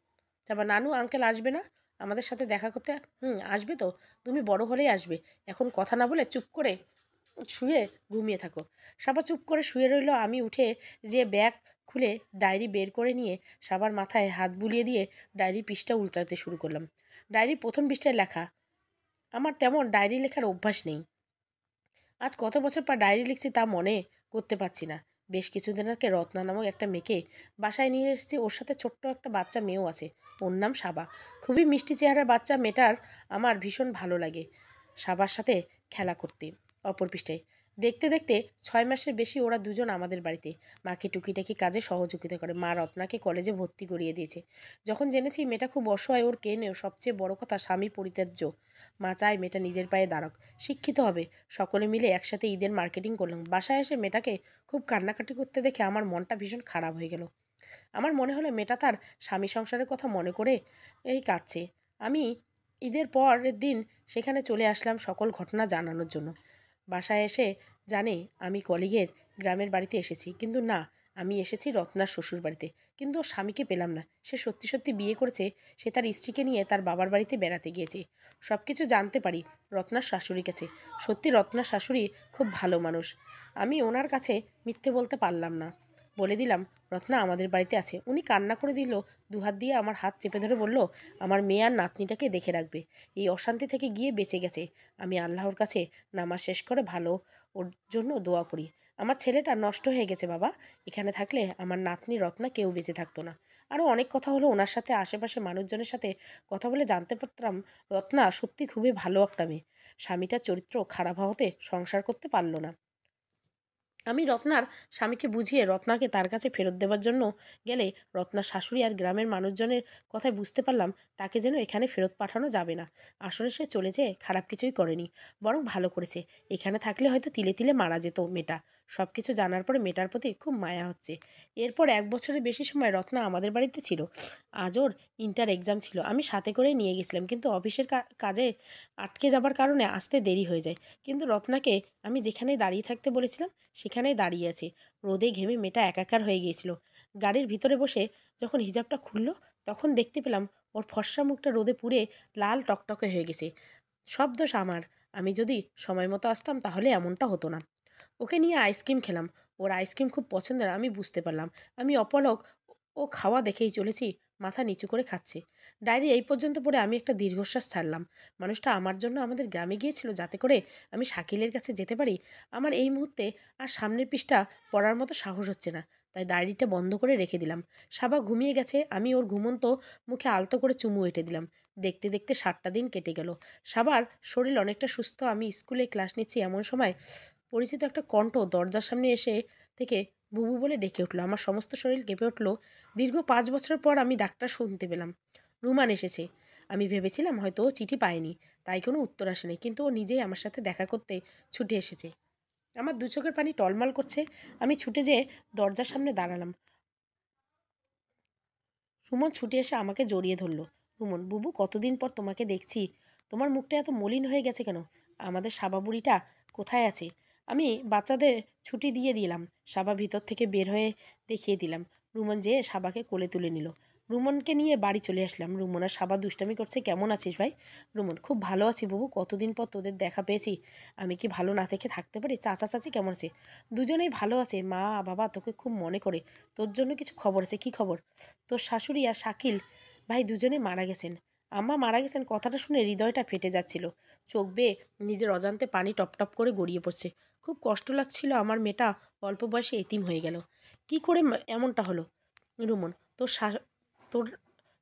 S1: তারপর নানু আঙ্কেল আসবে না আমাদের সাথে দেখা করতে হুম আসবে তো তুমি বড় হলেই আসবে এখন কথা না বলে চুপ করে শুয়ে ঘুমিয়ে থাকো সাবা চুপ করে শুয়ে রইল আমি উঠে যে ব্যাগ খুলে ডায়েরি বের করে নিয়ে সাবার মাথায় হাত বুলিয়ে দিয়ে ডায়েরি পৃষ্ঠা উল্টাতে শুরু করলাম ডায়েরির প্রথম পৃষ্ঠায় লেখা আমার তেমন ডায়েরি লেখার অভ্যাস নেই আজ কত বছর পর ডায়েরি লিখছি তা মনে করতে পারছি না বেশ কিছুদিন আগে রত্না নামক একটা মেয়েকে বাসায় নিয়ে এসেছি ওর সাথে ছোট্ট একটা বাচ্চা মেয়েও আছে ওর নাম সাবা খুবই মিষ্টি চেহারার বাচ্চা মেয়েটার আমার ভীষণ ভালো লাগে সাবার সাথে খেলা করতে অপর পৃষ্ঠায় দেখতে দেখতে ছয় মাসের বেশি ওরা দুজন আমাদের বাড়িতে মাকে টুকিটাকি কাজে সহযোগিতা করে মা রত্নাকে কলেজে ভর্তি করিয়ে দিয়েছে যখন জেনেছি মেয়েটা খুব অসহায় ওর কেনেও সবচেয়ে বড় কথা স্বামী পরিত্যাজ্য মা চায় মেয়েটা নিজের পায়ে দাঁড়ক শিক্ষিত হবে সকলে মিলে একসাথে ঈদের মার্কেটিং করলাম বাসায় এসে মেয়েটাকে খুব কান্নাকাটি করতে দেখে আমার মনটা ভীষণ খারাপ হয়ে গেল আমার মনে হলো মেয়েটা তার স্বামী সংসারের কথা মনে করে এই কাঁদছে আমি ঈদের পরের দিন সেখানে চলে আসলাম সকল ঘটনা জানানোর জন্য বাসায় এসে জানে আমি কলিগের গ্রামের বাড়িতে এসেছি কিন্তু না আমি এসেছি রত্নার শ্বশুর বাড়িতে কিন্তু ওর স্বামীকে পেলাম না সে সত্যি সত্যি বিয়ে করেছে সে তার স্ত্রীকে নিয়ে তার বাবার বাড়িতে বেড়াতে গিয়েছে সব কিছু জানতে পারি রত্নার শাশুড়ির কাছে সত্যি রত্নার শাশুড়ি খুব ভালো মানুষ আমি ওনার কাছে মিথ্যে বলতে পারলাম না বলে দিলাম রত্না আমাদের বাড়িতে আছে উনি কান্না করে দিল দুহাত দিয়ে আমার হাত চেপে ধরে বলল আমার মেয়ে আর নাতনিটাকে দেখে রাখবে এই অশান্তি থেকে গিয়ে বেঁচে গেছে আমি আল্লাহর কাছে নামাজ শেষ করে ভালো ওর জন্য দোয়া করি আমার ছেলেটা নষ্ট হয়ে গেছে বাবা এখানে থাকলে আমার নাতনি রত্না কেউ বেঁচে থাকতো না আরও অনেক কথা হলো ওনার সাথে আশেপাশে মানুষজনের সাথে কথা বলে জানতে পারতাম রত্না সত্যি খুবই ভালো একটা মেয়ে স্বামীটার চরিত্র খারাপ হতে সংসার করতে পারল না আমি রত্নার স্বামীকে বুঝিয়ে রত্নাকে তার কাছে ফেরত দেওয়ার জন্য গেলে রত্নার শাশুড়ি আর গ্রামের মানুষজনের কথায় বুঝতে পারলাম তাকে যেন এখানে ফেরত পাঠানো যাবে না আসলে সে চলে যেয়ে খারাপ কিছুই করেনি বরং ভালো করেছে এখানে থাকলে হয়তো তিলে তিলে মারা যেত মেটা সব কিছু জানার পরে মেটার প্রতি খুব মায়া হচ্ছে এরপর এক বছরের বেশি সময় রত্না আমাদের বাড়িতে ছিল আজ ওর ইন্টার এক্সাম ছিল আমি সাথে করে নিয়ে গেছিলাম কিন্তু অফিসের কাজে আটকে যাবার কারণে আসতে দেরি হয়ে যায় কিন্তু রত্নাকে আমি যেখানে দাঁড়িয়ে থাকতে বলেছিলাম সেখানে সেখানেই দাঁড়িয়ে আছে রোদে ঘেমে মেয়েটা একাকার হয়ে গিয়েছিল গাড়ির ভিতরে বসে যখন হিজাবটা খুললো তখন দেখতে পেলাম ওর ফর্সা মুখটা রোদে পুড়ে লাল টকটকে হয়ে গেছে সব দোষ আমার আমি যদি সময় মতো আসতাম তাহলে এমনটা হতো না ওকে নিয়ে আইসক্রিম খেলাম ওর আইসক্রিম খুব পছন্দের আমি বুঝতে পারলাম আমি অপলক ও খাওয়া দেখেই চলেছি মাথা নিচু করে খাচ্ছে ডায়েরি এই পর্যন্ত পড়ে আমি একটা দীর্ঘশ্বাস ছাড়লাম মানুষটা আমার জন্য আমাদের গ্রামে গিয়েছিল যাতে করে আমি শাকিলের কাছে যেতে পারি আমার এই মুহূর্তে আর সামনের পৃষ্ঠা পড়ার মতো সাহস হচ্ছে না তাই ডায়েরিটা বন্ধ করে রেখে দিলাম সাবা ঘুমিয়ে গেছে আমি ওর ঘুমন্ত মুখে আলতো করে চুমু এঁটে দিলাম দেখতে দেখতে সাতটা দিন কেটে গেল সাবার শরীর অনেকটা সুস্থ আমি স্কুলে ক্লাস নিচ্ছি এমন সময় পরিচিত একটা কণ্ঠ দরজার সামনে এসে থেকে বুবু বলে ডেকে উঠলো আমার সমস্ত শরীর কেঁপে উঠলো দীর্ঘ পাঁচ বছর পর আমি ডাক্তার শুনতে পেলাম রুমান এসেছে আমি ভেবেছিলাম হয়তো ও চিঠি পায়নি তাই কোনো উত্তর আসেনি কিন্তু ও নিজেই আমার সাথে দেখা করতে ছুটে এসেছে আমার দু চোখের পানি টলমাল করছে আমি ছুটে যেয়ে দরজার সামনে দাঁড়ালাম রুমন ছুটে এসে আমাকে জড়িয়ে ধরল রুমন বুবু কতদিন পর তোমাকে দেখছি তোমার মুখটা এত মলিন হয়ে গেছে কেন আমাদের সাবাবুড়িটা কোথায় আছে আমি বাচ্চাদের ছুটি দিয়ে দিলাম সাবা ভিতর থেকে বের হয়ে দেখিয়ে দিলাম রুমন যেয়ে সাবাকে কোলে তুলে নিল রুমনকে নিয়ে বাড়ি চলে আসলাম রুমন আর সাবা দুষ্টামি করছে কেমন আছিস ভাই রুমন খুব ভালো আছি বাবু কতদিন পর তোদের দেখা পেয়েছি আমি কি ভালো না থেকে থাকতে পারি চাচা চাচি কেমন আছে দুজনেই ভালো আছে মা বাবা তোকে খুব মনে করে তোর জন্য কিছু খবর আছে কি খবর তোর শাশুড়ি আর শাকিল ভাই দুজনে মারা গেছেন আম্মা মারা গেছেন কথাটা শুনে হৃদয়টা ফেটে যাচ্ছিল চোখ বেয়ে নিজের অজান্তে পানি টপটপ করে গড়িয়ে পড়ছে খুব কষ্ট লাগছিল আমার মেয়েটা অল্প বয়সে এতিম হয়ে গেল কি করে এমনটা হলো রুমন তোর শা তোর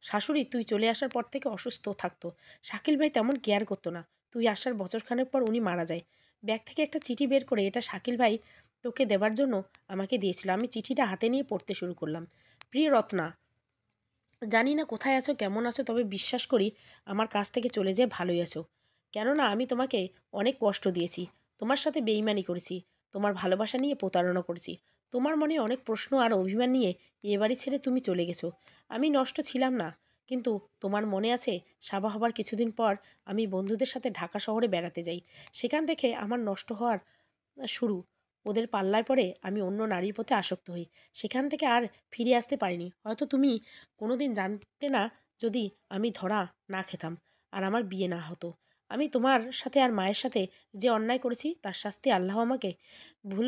S1: শাশুড়ি তুই চলে আসার পর থেকে অসুস্থ থাকতো শাকিল ভাই তেমন কেয়ার করতো না তুই আসার বছরখানের পর উনি মারা যায় ব্যাগ থেকে একটা চিঠি বের করে এটা শাকিল ভাই তোকে দেওয়ার জন্য আমাকে দিয়েছিল আমি চিঠিটা হাতে নিয়ে পড়তে শুরু করলাম প্রিয় রত্না জানি না কোথায় আছো কেমন আছো তবে বিশ্বাস করি আমার কাছ থেকে চলে যেয়ে ভালোই আছো কেননা আমি তোমাকে অনেক কষ্ট দিয়েছি তোমার সাথে বেইমানি করেছি তোমার ভালোবাসা নিয়ে প্রতারণা করেছি তোমার মনে অনেক প্রশ্ন আর অভিমান নিয়ে এ বাড়ি ছেড়ে তুমি চলে গেছো আমি নষ্ট ছিলাম না কিন্তু তোমার মনে আছে সাবা হবার কিছুদিন পর আমি বন্ধুদের সাথে ঢাকা শহরে বেড়াতে যাই সেখান থেকে আমার নষ্ট হওয়ার শুরু ওদের পাল্লায় পরে আমি অন্য নারীর পথে আসক্ত হই সেখান থেকে আর ফিরে আসতে পারিনি হয়তো তুমি কোনোদিন জানতে না যদি আমি ধরা না খেতাম আর আমার বিয়ে না হতো আমি তোমার সাথে আর মায়ের সাথে যে অন্যায় করেছি তার শাস্তি আল্লাহ আমাকে ভুল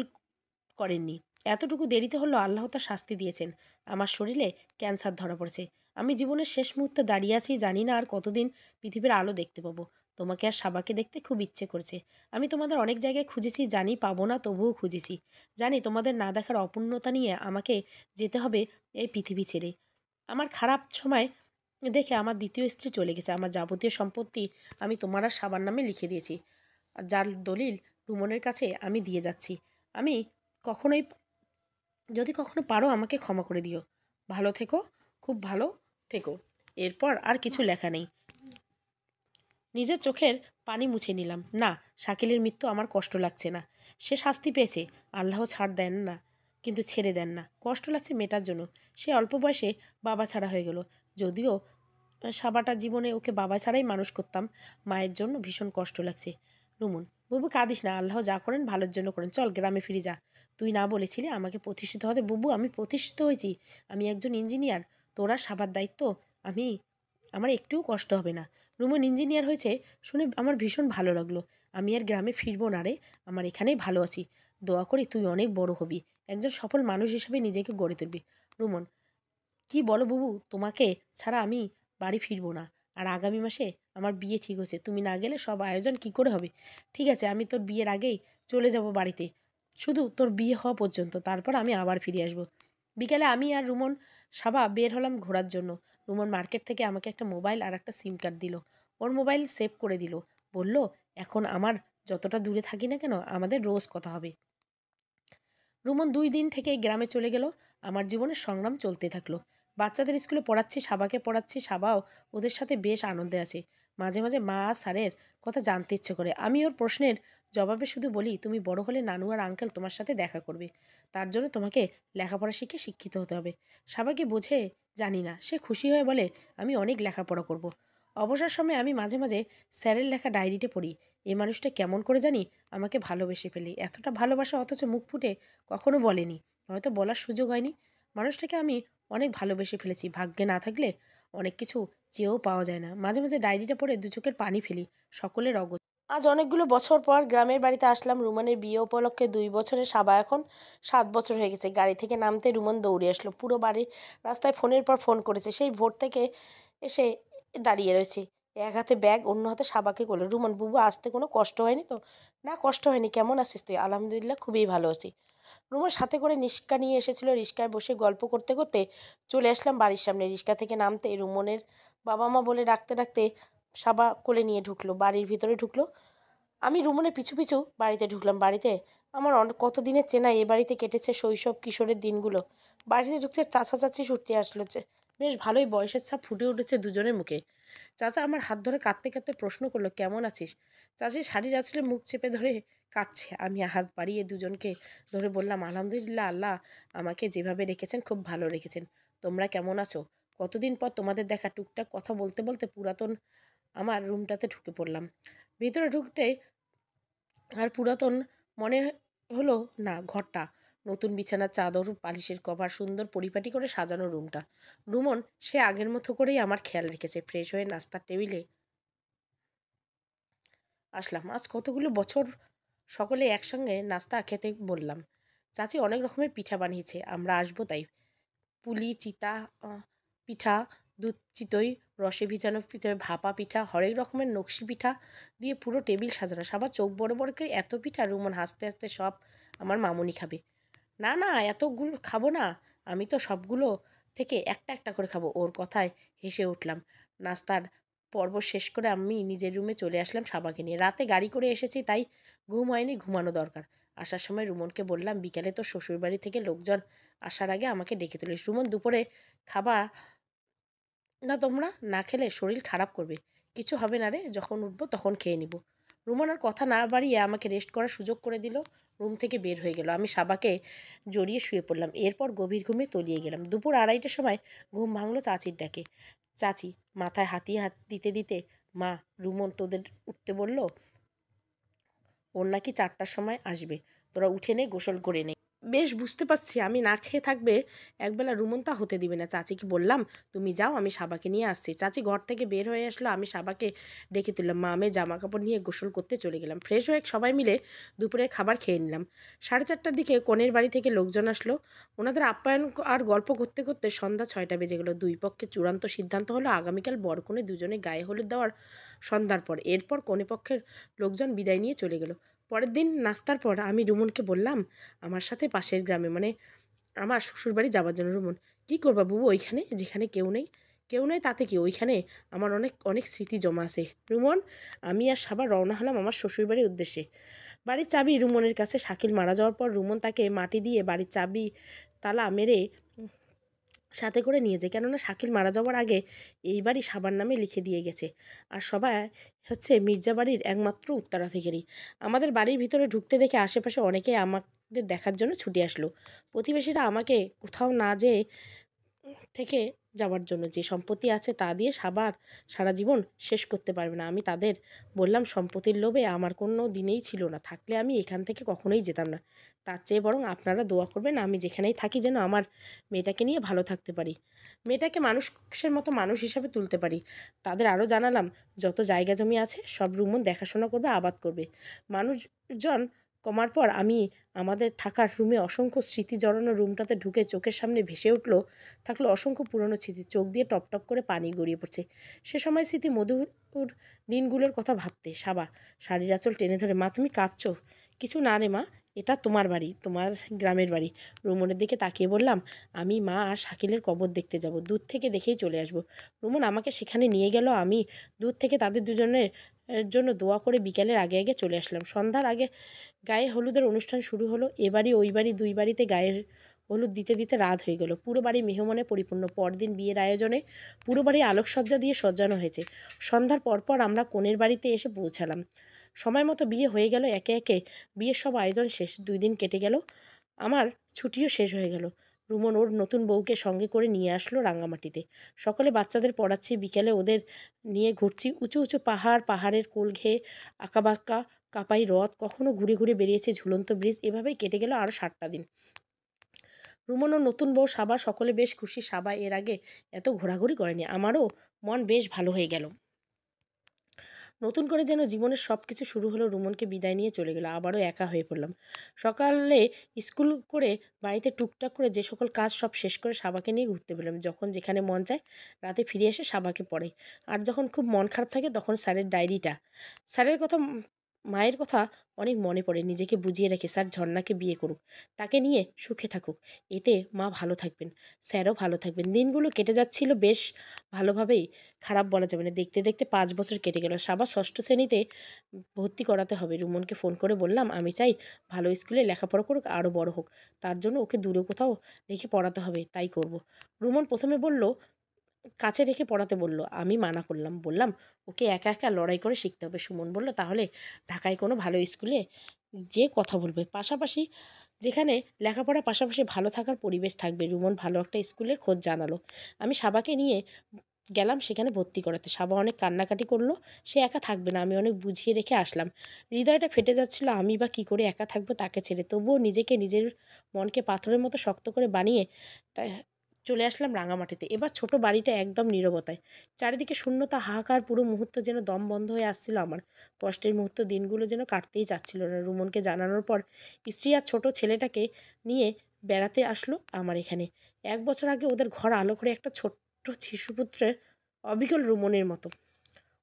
S1: করেননি এতটুকু দেরিতে হলো আল্লাহ তার শাস্তি দিয়েছেন আমার শরীরে ক্যান্সার ধরা পড়েছে আমি জীবনের শেষ মুহূর্তে দাঁড়িয়ে আছি জানি না আর কতদিন পৃথিবীর আলো দেখতে পাবো তোমাকে আর সাবাকে দেখতে খুব ইচ্ছে করছে আমি তোমাদের অনেক জায়গায় খুঁজেছি জানি পাবো না তবুও খুঁজেছি জানি তোমাদের না দেখার অপূর্ণতা নিয়ে আমাকে যেতে হবে এই পৃথিবী ছেড়ে আমার খারাপ সময় দেখে আমার দ্বিতীয় স্ত্রী চলে গেছে আমার যাবতীয় সম্পত্তি আমি তোমার আর সাবার নামে লিখে দিয়েছি যার দলিল রুমনের কাছে আমি দিয়ে যাচ্ছি আমি কখনোই যদি কখনো পারো আমাকে ক্ষমা করে দিও ভালো থেকো খুব ভালো থেকো এরপর আর কিছু লেখা নেই নিজের চোখের পানি মুছে নিলাম না শাকিলের মৃত্যু আমার কষ্ট লাগছে না সে শাস্তি পেয়েছে আল্লাহ ছাড় দেন না কিন্তু ছেড়ে দেন না কষ্ট লাগছে মেটার জন্য সে অল্প বয়সে বাবা ছাড়া হয়ে গেল যদিও সাবাটা জীবনে ওকে বাবা ছাড়াই মানুষ করতাম মায়ের জন্য ভীষণ কষ্ট লাগছে রুমুন বুবু কাঁদিস না আল্লাহ যা করেন ভালোর জন্য করেন চল গ্রামে ফিরে যা তুই না বলেছিলি আমাকে প্রতিষ্ঠিত হতে বুবু আমি প্রতিষ্ঠিত হয়েছি আমি একজন ইঞ্জিনিয়ার তোরা সাবার দায়িত্ব আমি আমার একটুও কষ্ট হবে না রুমন ইঞ্জিনিয়ার হয়েছে শুনে আমার ভীষণ ভালো লাগলো আমি আর গ্রামে ফিরবো না রে আমার এখানেই ভালো আছি দোয়া করি তুই অনেক বড় হবি একজন সফল মানুষ হিসেবে নিজেকে গড়ে তুলবি রুমন কি বলো বুবু তোমাকে ছাড়া আমি বাড়ি ফিরবো না আর আগামী মাসে আমার বিয়ে ঠিক হয়েছে তুমি না গেলে সব আয়োজন কি করে হবে ঠিক আছে আমি তোর বিয়ের আগেই চলে যাব বাড়িতে শুধু তোর বিয়ে হওয়া পর্যন্ত তারপর আমি আবার ফিরে আসব বিকালে আমি আর রুমন সাবা বের হলাম ঘোরার জন্য রুমন মার্কেট থেকে আমাকে একটা মোবাইল আর একটা সিম কার্ড দিল ওর মোবাইল সেভ করে দিল বলল এখন আমার যতটা দূরে থাকি না কেন আমাদের রোজ কথা হবে রুমন দুই দিন থেকে গ্রামে চলে গেল আমার জীবনে সংগ্রাম চলতে থাকলো বাচ্চাদের স্কুলে পড়াচ্ছি সাবাকে পড়াচ্ছি সাবাও ওদের সাথে বেশ আনন্দে আছে মাঝে মাঝে মা স্যারের কথা জানতে ইচ্ছে করে আমি ওর প্রশ্নের জবাবে শুধু বলি তুমি বড় হলে নানু আর আঙ্কেল তোমার সাথে দেখা করবে তার জন্য তোমাকে লেখাপড়া শিখে শিক্ষিত হতে হবে সাবাকে বোঝে জানি না সে খুশি হয়ে বলে আমি অনেক লেখাপড়া করব। অবসর সময়ে আমি মাঝে মাঝে স্যারের লেখা ডায়েরিতে পড়ি এ মানুষটা কেমন করে জানি আমাকে ভালোবেসে ফেলি এতটা ভালোবাসা অথচ মুখ ফুটে কখনো বলেনি হয়তো বলার সুযোগ হয়নি মানুষটাকে আমি অনেক ভালোবেসে ফেলেছি ভাগ্যে না থাকলে অনেক কিছু চেয়েও পাওয়া যায় না মাঝে মাঝে ডায়েরিটা পড়ে দু চোখের পানি ফেলি সকলের অগত আজ অনেকগুলো বছর পর গ্রামের বাড়িতে আসলাম রুমানের বিয়ে উপলক্ষে দুই বছরে সাবা এখন সাত বছর হয়ে গেছে গাড়ি থেকে নামতে রুমান দৌড়ে আসলো পুরো বাড়ি রাস্তায় ফোনের পর ফোন করেছে সেই ভোর থেকে এসে দাঁড়িয়ে রয়েছে এক হাতে ব্যাগ অন্য হাতে সাবাকে করলো রুমান বুবু আসতে কোনো কষ্ট হয়নি তো না কষ্ট হয়নি কেমন আছিস তুই আলহামদুলিল্লাহ খুবই ভালো আছি রুমা সাথে করে রিস্কা নিয়ে এসেছিল রিক্সায় বসে গল্প করতে করতে চলে আসলাম বাড়ির সামনে রিক্সা থেকে নামতে রুমনের বাবা মা বলে ডাকতে ডাকতে সাবা কোলে নিয়ে ঢুকলো বাড়ির ভিতরে ঢুকলো আমি রুমনের পিছু পিছু বাড়িতে ঢুকলাম বাড়িতে আমার অনেক কত দিনের চেনা এ বাড়িতে কেটেছে শৈশব কিশোরের দিনগুলো বাড়িতে ঢুকতে চাচা চাচি ছুটতে আসলো বেশ ভালোই বয়সের ছাপ ফুটে উঠেছে দুজনের মুখে চাচা আমার হাত ধরে কাঁদতে কাঁদতে প্রশ্ন করলো কেমন আছিস চাচি শাড়ির আসলে মুখ চেপে ধরে কাঁদছে আমি হাত বাড়িয়ে দুজনকে ধরে বললাম আলহামদুলিল্লাহ আল্লাহ আমাকে যেভাবে রেখেছেন খুব ভালো রেখেছেন তোমরা কেমন আছো কতদিন পর তোমাদের দেখা টুকটাক কথা বলতে বলতে পুরাতন আমার রুমটাতে ঢুকে পড়লাম ভিতরে ঢুকতে আর পুরাতন মনে হলো না ঘরটা নতুন বিছানার চাদর পালিশের কভার সুন্দর পরিপাটি করে সাজানো রুমটা রুমন সে আগের মতো করেই আমার খেয়াল রেখেছে ফ্রেশ হয়ে নাস্তার টেবিলে আসলাম আজ কতগুলো বছর সকলে একসঙ্গে নাস্তা খেতে বললাম চাচি অনেক রকমের পিঠা বানিয়েছে আমরা আসবো তাই পুলি চিতা পিঠা দুধ চিতই রসে ভিজানো পিঠা ভাপা পিঠা হরেক রকমের নকশি পিঠা দিয়ে পুরো টেবিল সাজানো সবার চোখ বড় বড় করে এত পিঠা রুমন হাসতে হাসতে সব আমার মামুনি খাবে না না এতগুলো খাবো না আমি তো সবগুলো থেকে একটা একটা করে খাবো ওর কথায় হেসে উঠলাম নাস্তার পর্ব শেষ করে আমি নিজের রুমে চলে আসলাম সাবাকে নিয়ে রাতে গাড়ি করে এসেছি তাই ঘুম হয়নি ঘুমানো দরকার আসার সময় রুমনকে বললাম বিকালে তো শ্বশুরবাড়ি থেকে লোকজন আসার আগে আমাকে ডেকে তুলিস রুমন দুপুরে খাবা না তোমরা না খেলে শরীর খারাপ করবে কিছু হবে না রে যখন উঠবো তখন খেয়ে নিব রুমন আর কথা না বাড়িয়ে আমাকে রেস্ট করার সুযোগ করে দিল রুম থেকে বের হয়ে গেল আমি সাবাকে জড়িয়ে শুয়ে পড়লাম এরপর গভীর ঘুমে তলিয়ে গেলাম দুপুর আড়াইটার সময় ঘুম ভাঙলো চাচির ডাকে চাচি মাথায় হাতিয়ে হাত দিতে দিতে মা রুমন তোদের উঠতে বলল ওর নাকি চারটার সময় আসবে তোরা উঠে নে গোসল করে নে বেশ বুঝতে পারছি আমি না খেয়ে থাকবে একবেলা রুমনটা হতে দিবে না চাচিকে বললাম তুমি যাও আমি সাবাকে নিয়ে আসছি চাচি ঘর থেকে বের হয়ে আসলো আমি সাবাকে ডেকে তুললাম মামে জামা কাপড় নিয়ে গোসল করতে চলে গেলাম ফ্রেশ হয়ে সবাই মিলে দুপুরে খাবার খেয়ে নিলাম সাড়ে চারটার দিকে কনের বাড়ি থেকে লোকজন আসলো ওনাদের আপ্যায়ন আর গল্প করতে করতে সন্ধ্যা ছয়টা বেজে গেলো দুই পক্ষে চূড়ান্ত সিদ্ধান্ত হলো আগামীকাল বরকনে দুজনে গায়ে হলুদ দেওয়ার সন্ধ্যার পর এরপর পক্ষের লোকজন বিদায় নিয়ে চলে গেলো পরের দিন নাস্তার পর আমি রুমনকে বললাম আমার সাথে পাশের গ্রামে মানে আমার শ্বশুরবাড়ি যাওয়ার জন্য রুমন কী করবো বাবু ওইখানে যেখানে কেউ নেই কেউ নেই তাতে কি ওইখানে আমার অনেক অনেক স্মৃতি জমা আছে রুমন আমি আর সবার রওনা হলাম আমার শ্বশুরবাড়ির উদ্দেশ্যে বাড়ির চাবি রুমনের কাছে শাকিল মারা যাওয়ার পর রুমন তাকে মাটি দিয়ে বাড়ির চাবি তালা মেরে সাথে করে নিয়ে যায় কেননা শাকিল মারা যাওয়ার আগে এই বাড়ি সাবার নামে লিখে দিয়ে গেছে আর সবাই হচ্ছে মির্জা বাড়ির একমাত্র উত্তরাধিকারী আমাদের বাড়ির ভিতরে ঢুকতে দেখে আশেপাশে অনেকে আমাদের দেখার জন্য ছুটে আসলো প্রতিবেশীরা আমাকে কোথাও না যেয়ে থেকে যাওয়ার জন্য যে সম্পত্তি আছে তা দিয়ে সাবার সারা জীবন শেষ করতে পারবে না আমি তাদের বললাম সম্পত্তির লোভে আমার কোনো দিনেই ছিল না থাকলে আমি এখান থেকে কখনোই যেতাম না তার চেয়ে বরং আপনারা দোয়া করবেন আমি যেখানেই থাকি যেন আমার মেয়েটাকে নিয়ে ভালো থাকতে পারি মেয়েটাকে মানুষের মতো মানুষ হিসাবে তুলতে পারি তাদের আরও জানালাম যত জায়গা জমি আছে সব রুমন দেখাশোনা করবে আবাদ করবে মানুষজন কমার পর আমি আমাদের থাকার রুমে অসংখ্য স্মৃতি জড়ানো রুমটাতে ঢুকে চোখের সামনে ভেসে উঠল থাকলো অসংখ্য পুরনো স্মৃতি চোখ দিয়ে টপটপ করে পানি গড়িয়ে পড়ছে সে সময় স্মৃতি মধুর দিনগুলোর কথা ভাবতে সাবা শাড়ির আঁচল টেনে ধরে মা তুমি কাঁদছ কিছু না রে মা এটা তোমার বাড়ি তোমার গ্রামের বাড়ি রোমনের দিকে তাকিয়ে বললাম আমি মা আর শাকিলের কবর দেখতে যাব দূর থেকে দেখেই চলে আসব রোমন আমাকে সেখানে নিয়ে গেল আমি দূর থেকে তাদের দুজনের এর জন্য দোয়া করে বিকেলের আগে আগে চলে আসলাম সন্ধ্যার আগে গায়ে হলুদের অনুষ্ঠান শুরু হলো এবারই ওই বাড়ি দুই বাড়িতে গায়ের হলুদ দিতে দিতে রাত হয়ে গেল পুরো বাড়ি মেহমানে পরিপূর্ণ পরদিন বিয়ের আয়োজনে পুরো বাড়ি আলোকসজ্জা দিয়ে সজ্জানো হয়েছে সন্ধ্যার পরপর আমরা কনের বাড়িতে এসে পৌঁছালাম সময় মতো বিয়ে হয়ে গেল একে একে বিয়ের সব আয়োজন শেষ দুই দিন কেটে গেল আমার ছুটিও শেষ হয়ে গেল রুমন ওর নতুন বউকে সঙ্গে করে নিয়ে আসলো রাঙামাটিতে সকলে বাচ্চাদের পড়াচ্ছি বিকেলে ওদের নিয়ে ঘুরছি উঁচু উঁচু পাহাড় পাহাড়ের কোল ঘেয়ে আঁকাবাঁকা কাপাই রথ কখনো ঘুরে ঘুরে বেরিয়েছে ঝুলন্ত ব্রিজ এভাবেই কেটে গেল আরও সাতটা দিন রুমন ও নতুন বউ সাবা সকলে বেশ খুশি সাবা এর আগে এত ঘোরাঘুরি করেনি আমারও মন বেশ ভালো হয়ে গেল নতুন করে যেন জীবনের সব কিছু শুরু হলো রুমনকে বিদায় নিয়ে চলে গেল আবারও একা হয়ে পড়লাম সকালে স্কুল করে বাড়িতে টুকটাক করে যে সকল কাজ সব শেষ করে সাবাকে নিয়ে ঘুরতে পেলাম যখন যেখানে মন যায় রাতে ফিরে এসে সাবাকে পড়ে আর যখন খুব মন খারাপ থাকে তখন স্যারের ডায়েরিটা স্যারের কথা মায়ের কথা অনেক মনে পড়ে নিজেকে বুঝিয়ে রাখে স্যার ঝর্ণাকে বিয়ে করুক তাকে নিয়ে সুখে থাকুক এতে মা ভালো থাকবেন স্যারও ভালো থাকবেন দিনগুলো কেটে যাচ্ছিল বেশ ভালোভাবেই খারাপ বলা যাবে না দেখতে দেখতে পাঁচ বছর কেটে গেল সাবা ষষ্ঠ শ্রেণীতে ভর্তি করাতে হবে রুমনকে ফোন করে বললাম আমি চাই ভালো স্কুলে লেখাপড়া করুক আরও বড় হোক তার জন্য ওকে দূরে কোথাও রেখে পড়াতে হবে তাই করব রুমন প্রথমে বলল কাছে রেখে পড়াতে বলল আমি মানা করলাম বললাম ওকে একা একা লড়াই করে শিখতে হবে সুমন বলল তাহলে ঢাকায় কোনো ভালো স্কুলে যে কথা বলবে পাশাপাশি যেখানে লেখাপড়া পাশাপাশি ভালো থাকার পরিবেশ থাকবে রুমন ভালো একটা স্কুলের খোঁজ জানালো আমি সাবাকে নিয়ে গেলাম সেখানে ভর্তি করাতে সাবা অনেক কান্নাকাটি করলো সে একা থাকবে না আমি অনেক বুঝিয়ে রেখে আসলাম হৃদয়টা ফেটে যাচ্ছিল আমি বা কি করে একা থাকবো তাকে ছেড়ে তবুও নিজেকে নিজের মনকে পাথরের মতো শক্ত করে বানিয়ে চলে আসলাম রাঙামাটিতে এবার ছোট বাড়িটা একদম নিরবতায় চারিদিকে শূন্যতা হাহাকার পুরো মুহূর্ত যেন দম বন্ধ হয়ে আসছিল আমার কষ্টের মুহূর্ত দিনগুলো যেন কাটতেই চাচ্ছিল না রুমনকে জানানোর পর স্ত্রী আর ছোট ছেলেটাকে নিয়ে বেড়াতে আসলো আমার এখানে এক বছর আগে ওদের ঘর আলো করে একটা ছোট্ট শিশুপুত্রের অবিকল রুমনের মতো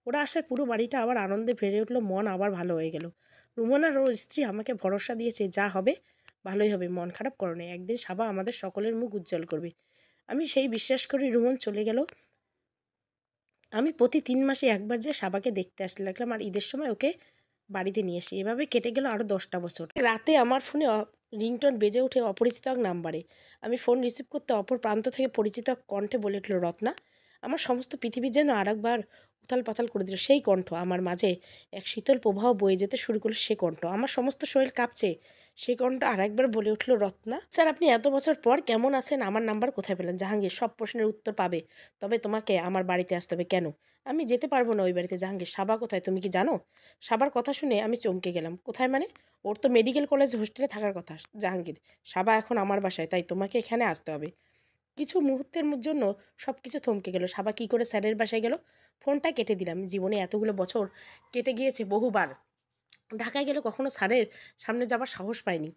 S1: ওরা আসায় পুরো বাড়িটা আবার আনন্দে ভেড়ে উঠলো মন আবার ভালো হয়ে গেল রুমন আর ওর স্ত্রী আমাকে ভরসা দিয়েছে যা হবে ভালোই হবে মন খারাপ করো একদিন সাবা আমাদের সকলের মুখ উজ্জ্বল করবে আমি সেই বিশ্বাস করি রুমন চলে গেল আমি প্রতি তিন মাসে একবার যে সাবাকে দেখতে আসতে লাগলাম আর ঈদের সময় ওকে বাড়িতে নিয়ে আসি এভাবে কেটে গেল আরও দশটা বছর রাতে আমার ফোনে রিংটন বেজে উঠে অপরিচিত এক নাম্বারে আমি ফোন রিসিভ করতে অপর প্রান্ত থেকে পরিচিত কণ্ঠে বলে উঠল রত্না আমার সমস্ত পৃথিবী যেন আরেকবার উথাল পাথাল করে দিল সেই কণ্ঠ আমার মাঝে এক শীতল প্রবাহ বয়ে যেতে শুরু করলো সে কণ্ঠ আমার সমস্ত শরীর কাঁপছে সেই কণ্ঠ আর একবার বলে উঠল রত্না স্যার আপনি এত বছর পর কেমন আছেন আমার নাম্বার কোথায় পেলেন জাহাঙ্গীর সব প্রশ্নের উত্তর পাবে তবে তোমাকে আমার বাড়িতে আসতে হবে কেন আমি যেতে পারবো না ওই বাড়িতে জাহাঙ্গীর সাবা কোথায় তুমি কি জানো সাবার কথা শুনে আমি চমকে গেলাম কোথায় মানে ওর তো মেডিকেল কলেজ হোস্টেলে থাকার কথা জাহাঙ্গীর সাবা এখন আমার বাসায় তাই তোমাকে এখানে আসতে হবে কিছু মুহূর্তের জন্য সব কিছু থমকে গেল সাবা কী করে স্যারের বাসায় গেল ফোনটা কেটে দিলাম জীবনে এতগুলো বছর কেটে গিয়েছে বহুবার ঢাকায় গেলে কখনো স্যারের সামনে যাবার সাহস পাইনি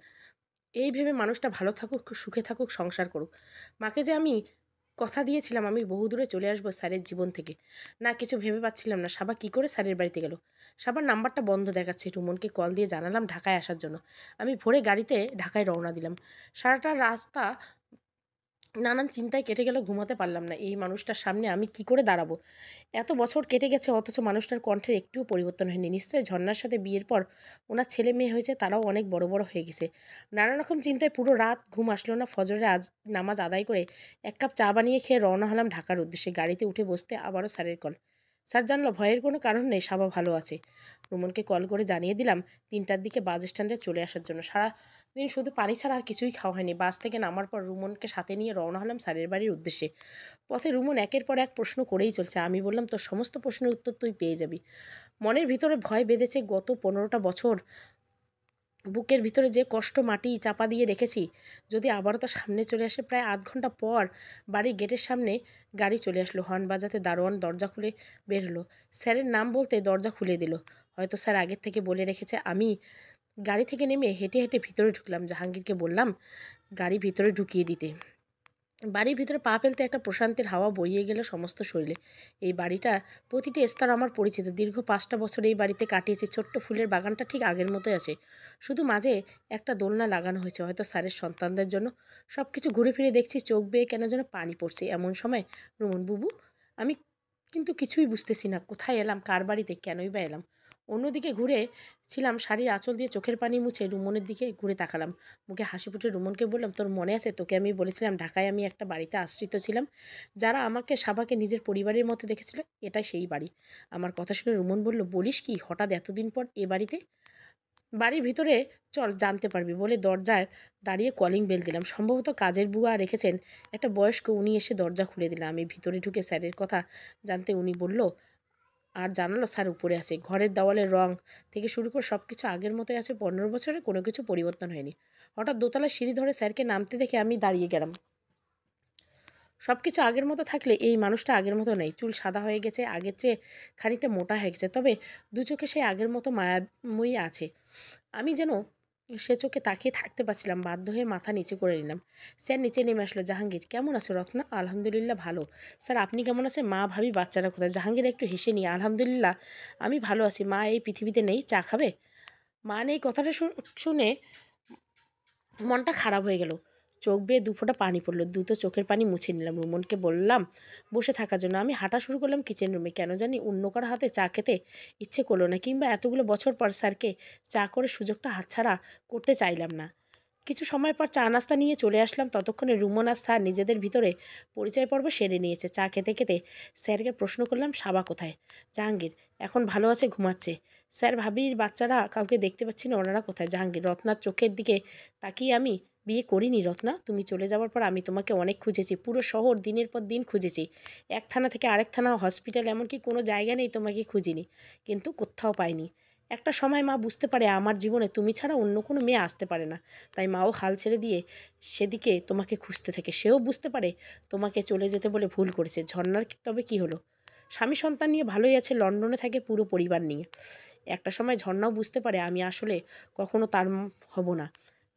S1: এই ভেবে মানুষটা ভালো থাকুক সুখে থাকুক সংসার করুক মাকে যে আমি কথা দিয়েছিলাম আমি বহুদূরে চলে আসবো স্যারের জীবন থেকে না কিছু ভেবে পাচ্ছিলাম না সাবা কি করে স্যারের বাড়িতে গেল সাবার নাম্বারটা বন্ধ দেখাচ্ছে রুমনকে কল দিয়ে জানালাম ঢাকায় আসার জন্য আমি ভোরে গাড়িতে ঢাকায় রওনা দিলাম সারাটা রাস্তা নানান চিন্তায় কেটে গেল ঘুমাতে পারলাম না এই মানুষটার সামনে আমি কি করে দাঁড়াবো এত বছর কেটে গেছে অথচ মানুষটার কণ্ঠের একটুও পরিবর্তন হয়নি নিশ্চয়ই ঝর্নার সাথে বিয়ের পর ওনার ছেলে মেয়ে হয়েছে তারাও অনেক বড় বড় হয়ে গেছে নানা রকম চিন্তায় পুরো রাত ঘুম আসলো না ফজরে আজ নামাজ আদায় করে এক কাপ চা বানিয়ে খেয়ে রওনা হলাম ঢাকার উদ্দেশ্যে গাড়িতে উঠে বসতে আবারও স্যারের কল স্যার জানলো ভয়ের কোনো কারণ নেই সাবা ভালো আছে রোমনকে কল করে জানিয়ে দিলাম তিনটার দিকে বাস স্ট্যান্ডে চলে আসার জন্য সারা দিন শুধু পানি ছাড়া আর কিছুই খাওয়া হয়নি বাস থেকে নামার পর রুমনকে সাথে নিয়ে রওনা হলাম স্যারের বাড়ির উদ্দেশ্যে পথে রুমন একের পর এক প্রশ্ন করেই চলছে আমি বললাম তোর সমস্ত প্রশ্নের উত্তর তুই পেয়ে যাবি মনের ভিতরে ভয় বেঁধেছে গত পনেরোটা বছর বুকের ভিতরে যে কষ্ট মাটি চাপা দিয়ে রেখেছি যদি আবারও তার সামনে চলে আসে প্রায় আধ ঘন্টা পর বাড়ির গেটের সামনে গাড়ি চলে আসলো হর্ন বাজাতে দারোয়ান দরজা খুলে বেরলো স্যারের নাম বলতে দরজা খুলে দিল হয়তো স্যার আগের থেকে বলে রেখেছে আমি গাড়ি থেকে নেমে হেঁটে হেঁটে ভিতরে ঢুকলাম জাহাঙ্গীরকে বললাম গাড়ি ভিতরে ঢুকিয়ে দিতে বাড়ির ভিতরে পা ফেলতে একটা প্রশান্তের হাওয়া বইয়ে গেল সমস্ত শরীরে এই বাড়িটা প্রতিটি স্তর আমার পরিচিত দীর্ঘ পাঁচটা বছর এই বাড়িতে কাটিয়েছে ছোট্ট ফুলের বাগানটা ঠিক আগের মতোই আছে শুধু মাঝে একটা দোলনা লাগানো হয়েছে হয়তো স্যারের সন্তানদের জন্য সব কিছু ঘুরে ফিরে দেখছি চোখ বেয়ে কেন যেন পানি পড়ছে এমন সময় রুমন বুবু আমি কিন্তু কিছুই বুঝতেছি না কোথায় এলাম কার বাড়িতে কেনই বা এলাম অন্যদিকে ঘুরে ছিলাম শাড়ির আঁচল দিয়ে চোখের পানি মুছে রুমনের দিকে ঘুরে তাকালাম মুখে হাসি ফুটে রুমনকে বললাম তোর মনে আছে তোকে আমি বলেছিলাম ঢাকায় আমি একটা বাড়িতে আশ্রিত ছিলাম যারা আমাকে সাবাকে নিজের পরিবারের মতো দেখেছিল এটাই সেই বাড়ি আমার কথা শুনে রুমন বলল বলিস কি হঠাৎ এতদিন পর এ বাড়িতে বাড়ির ভিতরে চল জানতে পারবি বলে দরজায় দাঁড়িয়ে কলিং বেল দিলাম সম্ভবত কাজের বুয়া রেখেছেন একটা বয়স্ক উনি এসে দরজা খুলে দিলাম আমি ভিতরে ঢুকে স্যারের কথা জানতে উনি বলল আর জানালো স্যার উপরে আছে ঘরের দেওয়ালের রং থেকে শুরু করে সব কিছু আগের মতোই আছে পনেরো বছরে কোনো কিছু পরিবর্তন হয়নি হঠাৎ দোতলা সিঁড়ি ধরে স্যারকে নামতে দেখে আমি দাঁড়িয়ে গেলাম সব কিছু আগের মতো থাকলে এই মানুষটা আগের মতো নেই চুল সাদা হয়ে গেছে আগের চেয়ে খানিকটা মোটা হয়ে গেছে তবে দু চোখে সেই আগের মতো মায়াময়ী আছে আমি যেন সে চোখে তাকিয়ে থাকতে পারছিলাম বাধ্য হয়ে মাথা নিচে করে নিলাম স্যার নিচে নেমে আসলো জাহাঙ্গীর কেমন আছো রত্না আলহামদুলিল্লাহ ভালো স্যার আপনি কেমন আছেন মা ভাবি বাচ্চারা কোথায় জাহাঙ্গীর একটু হেসে নিয়ে আলহামদুলিল্লাহ আমি ভালো আছি মা এই পৃথিবীতে নেই চা খাবে মা নেই কথাটা শুনে মনটা খারাপ হয়ে গেল চোখ বেয়ে দু ফোঁটা পানি পড়লো দুটো চোখের পানি মুছে নিলাম রুমনকে বললাম বসে থাকার জন্য আমি হাঁটা শুরু করলাম কিচেন রুমে কেন জানি অন্য কারো হাতে চা খেতে ইচ্ছে করলো না কিংবা এতগুলো বছর পর স্যারকে চা করে সুযোগটা হাতছাড়া করতে চাইলাম না কিছু সময় পর চা নাস্তা নিয়ে চলে আসলাম ততক্ষণে রুমন আর স্যার নিজেদের ভিতরে পরিচয় পর্ব সেরে নিয়েছে চা খেতে খেতে স্যারকে প্রশ্ন করলাম সাবা কোথায় জাহাঙ্গীর এখন ভালো আছে ঘুমাচ্ছে স্যার ভাবির বাচ্চারা কাউকে দেখতে পাচ্ছি না ওনারা কোথায় জাহাঙ্গীর রত্নার চোখের দিকে তাকিয়ে আমি বিয়ে করিনি রত্না তুমি চলে যাওয়ার পর আমি তোমাকে অনেক খুঁজেছি পুরো শহর দিনের পর দিন খুঁজেছি এক থানা থেকে আরেক থানা হসপিটাল এমনকি কোনো জায়গা নেই তোমাকে খুঁজিনি কিন্তু কোথাও পাইনি একটা সময় মা বুঝতে পারে আমার জীবনে তুমি ছাড়া অন্য কোনো মেয়ে আসতে পারে না তাই মাও হাল ছেড়ে দিয়ে সেদিকে তোমাকে খুঁজতে থাকে সেও বুঝতে পারে তোমাকে চলে যেতে বলে ভুল করেছে ঝর্নার তবে কি হলো স্বামী সন্তান নিয়ে ভালোই আছে লন্ডনে থাকে পুরো পরিবার নিয়ে একটা সময় ঝর্ণাও বুঝতে পারে আমি আসলে কখনো তার হব না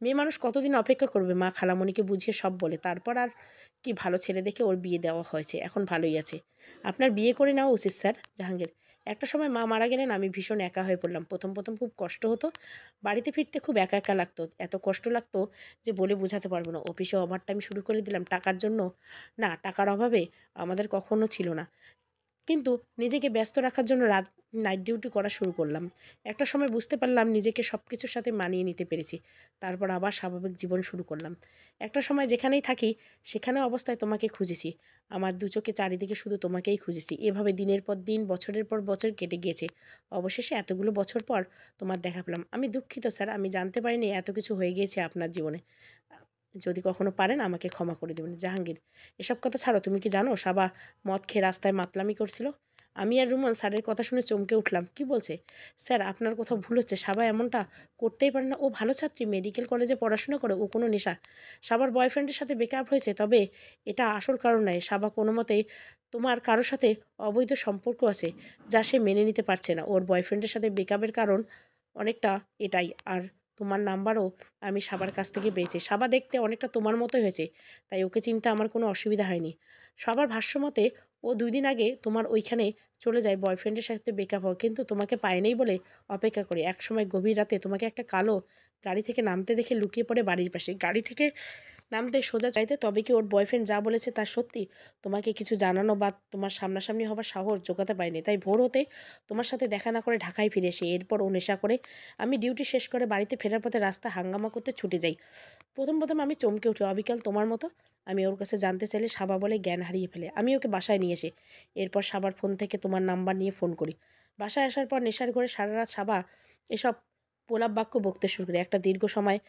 S1: মেয়ে মানুষ কতদিন অপেক্ষা করবে মা খালামণিকে বুঝিয়ে সব বলে তারপর আর কি ভালো ছেলে দেখে ওর বিয়ে দেওয়া হয়েছে এখন ভালোই আছে আপনার বিয়ে করে নেওয়া উচিত স্যার জাহাঙ্গীর একটা সময় মা মারা গেলেন আমি ভীষণ একা হয়ে পড়লাম প্রথম প্রথম খুব কষ্ট হতো বাড়িতে ফিরতে খুব একা একা লাগতো এত কষ্ট লাগতো যে বলে বোঝাতে পারবো না অফিসে ওভারটাইম শুরু করে দিলাম টাকার জন্য না টাকার অভাবে আমাদের কখনো ছিল না কিন্তু নিজেকে ব্যস্ত রাখার জন্য রাত নাইট ডিউটি করা শুরু করলাম একটা সময় বুঝতে পারলাম নিজেকে সব কিছুর সাথে মানিয়ে নিতে পেরেছি তারপর আবার স্বাভাবিক জীবন শুরু করলাম একটা সময় যেখানেই থাকি সেখানে অবস্থায় তোমাকে খুঁজেছি আমার দু চোখে চারিদিকে শুধু তোমাকেই খুঁজেছি এভাবে দিনের পর দিন বছরের পর বছর কেটে গিয়েছে অবশেষে এতগুলো বছর পর তোমার দেখা পেলাম আমি দুঃখিত স্যার আমি জানতে পারিনি এত কিছু হয়ে গিয়েছে আপনার জীবনে যদি কখনো পারেন আমাকে ক্ষমা করে দেবেন জাহাঙ্গীর এসব কথা ছাড়ো তুমি কি জানো সাবা মদ খেয়ে রাস্তায় মাতলামি করছিল আমি আর রুমান স্যারের কথা শুনে চমকে উঠলাম কি বলছে স্যার আপনার কোথাও ভুল হচ্ছে সাবা এমনটা করতেই পারে না ও ভালো ছাত্রী মেডিকেল কলেজে পড়াশোনা করে ও কোনো নেশা সাবার বয়ফ্রেন্ডের সাথে বেকআপ হয়েছে তবে এটা আসল কারণ নয় সাবা কোনো মতেই তোমার কারোর সাথে অবৈধ সম্পর্ক আছে যা সে মেনে নিতে পারছে না ওর বয়ফ্রেন্ডের সাথে বেকআপের কারণ অনেকটা এটাই আর তোমার নাম্বারও আমি সাবার কাছ থেকে পেয়েছি সাবা দেখতে অনেকটা তোমার মতো হয়েছে তাই ওকে চিন্তা আমার কোনো অসুবিধা হয়নি সবার ভাষ্যমতে ও দুই দিন আগে তোমার ওইখানে চলে যায় বয়ফ্রেন্ডের সাথে বেকআপ হওয়া কিন্তু তোমাকে পায়নি বলে অপেক্ষা করে একসময় গভীর রাতে তোমাকে একটা কালো গাড়ি থেকে নামতে দেখে লুকিয়ে পড়ে বাড়ির পাশে গাড়ি থেকে নামতে সোজা চাইতে তবে কি ওর বয়ফ্রেন্ড যা বলেছে তা সত্যি তোমাকে কিছু জানানো বা তোমার সামনাসামনি হবার সাহস জোগাতে পারিনি তাই ভোর হতে তোমার সাথে দেখা না করে ঢাকায় ফিরে এসে এরপর ও নেশা করে আমি ডিউটি শেষ করে বাড়িতে ফেরার পথে রাস্তা হাঙ্গামা করতে ছুটে যাই প্রথম প্রথম আমি চমকে উঠি অবিকাল তোমার মতো আমি ওর কাছে জানতে চাইলে সাবা বলে জ্ঞান হারিয়ে ফেলে আমি ওকে বাসায় নিয়ে এসে এরপর সাবার ফোন থেকে তোমার নাম্বার নিয়ে ফোন করি বাসায় আসার পর নেশার ঘরে সারা রাত সাবা এসব পোলাপ বাক্য বকতে শুরু করে একটা দীর্ঘ সময়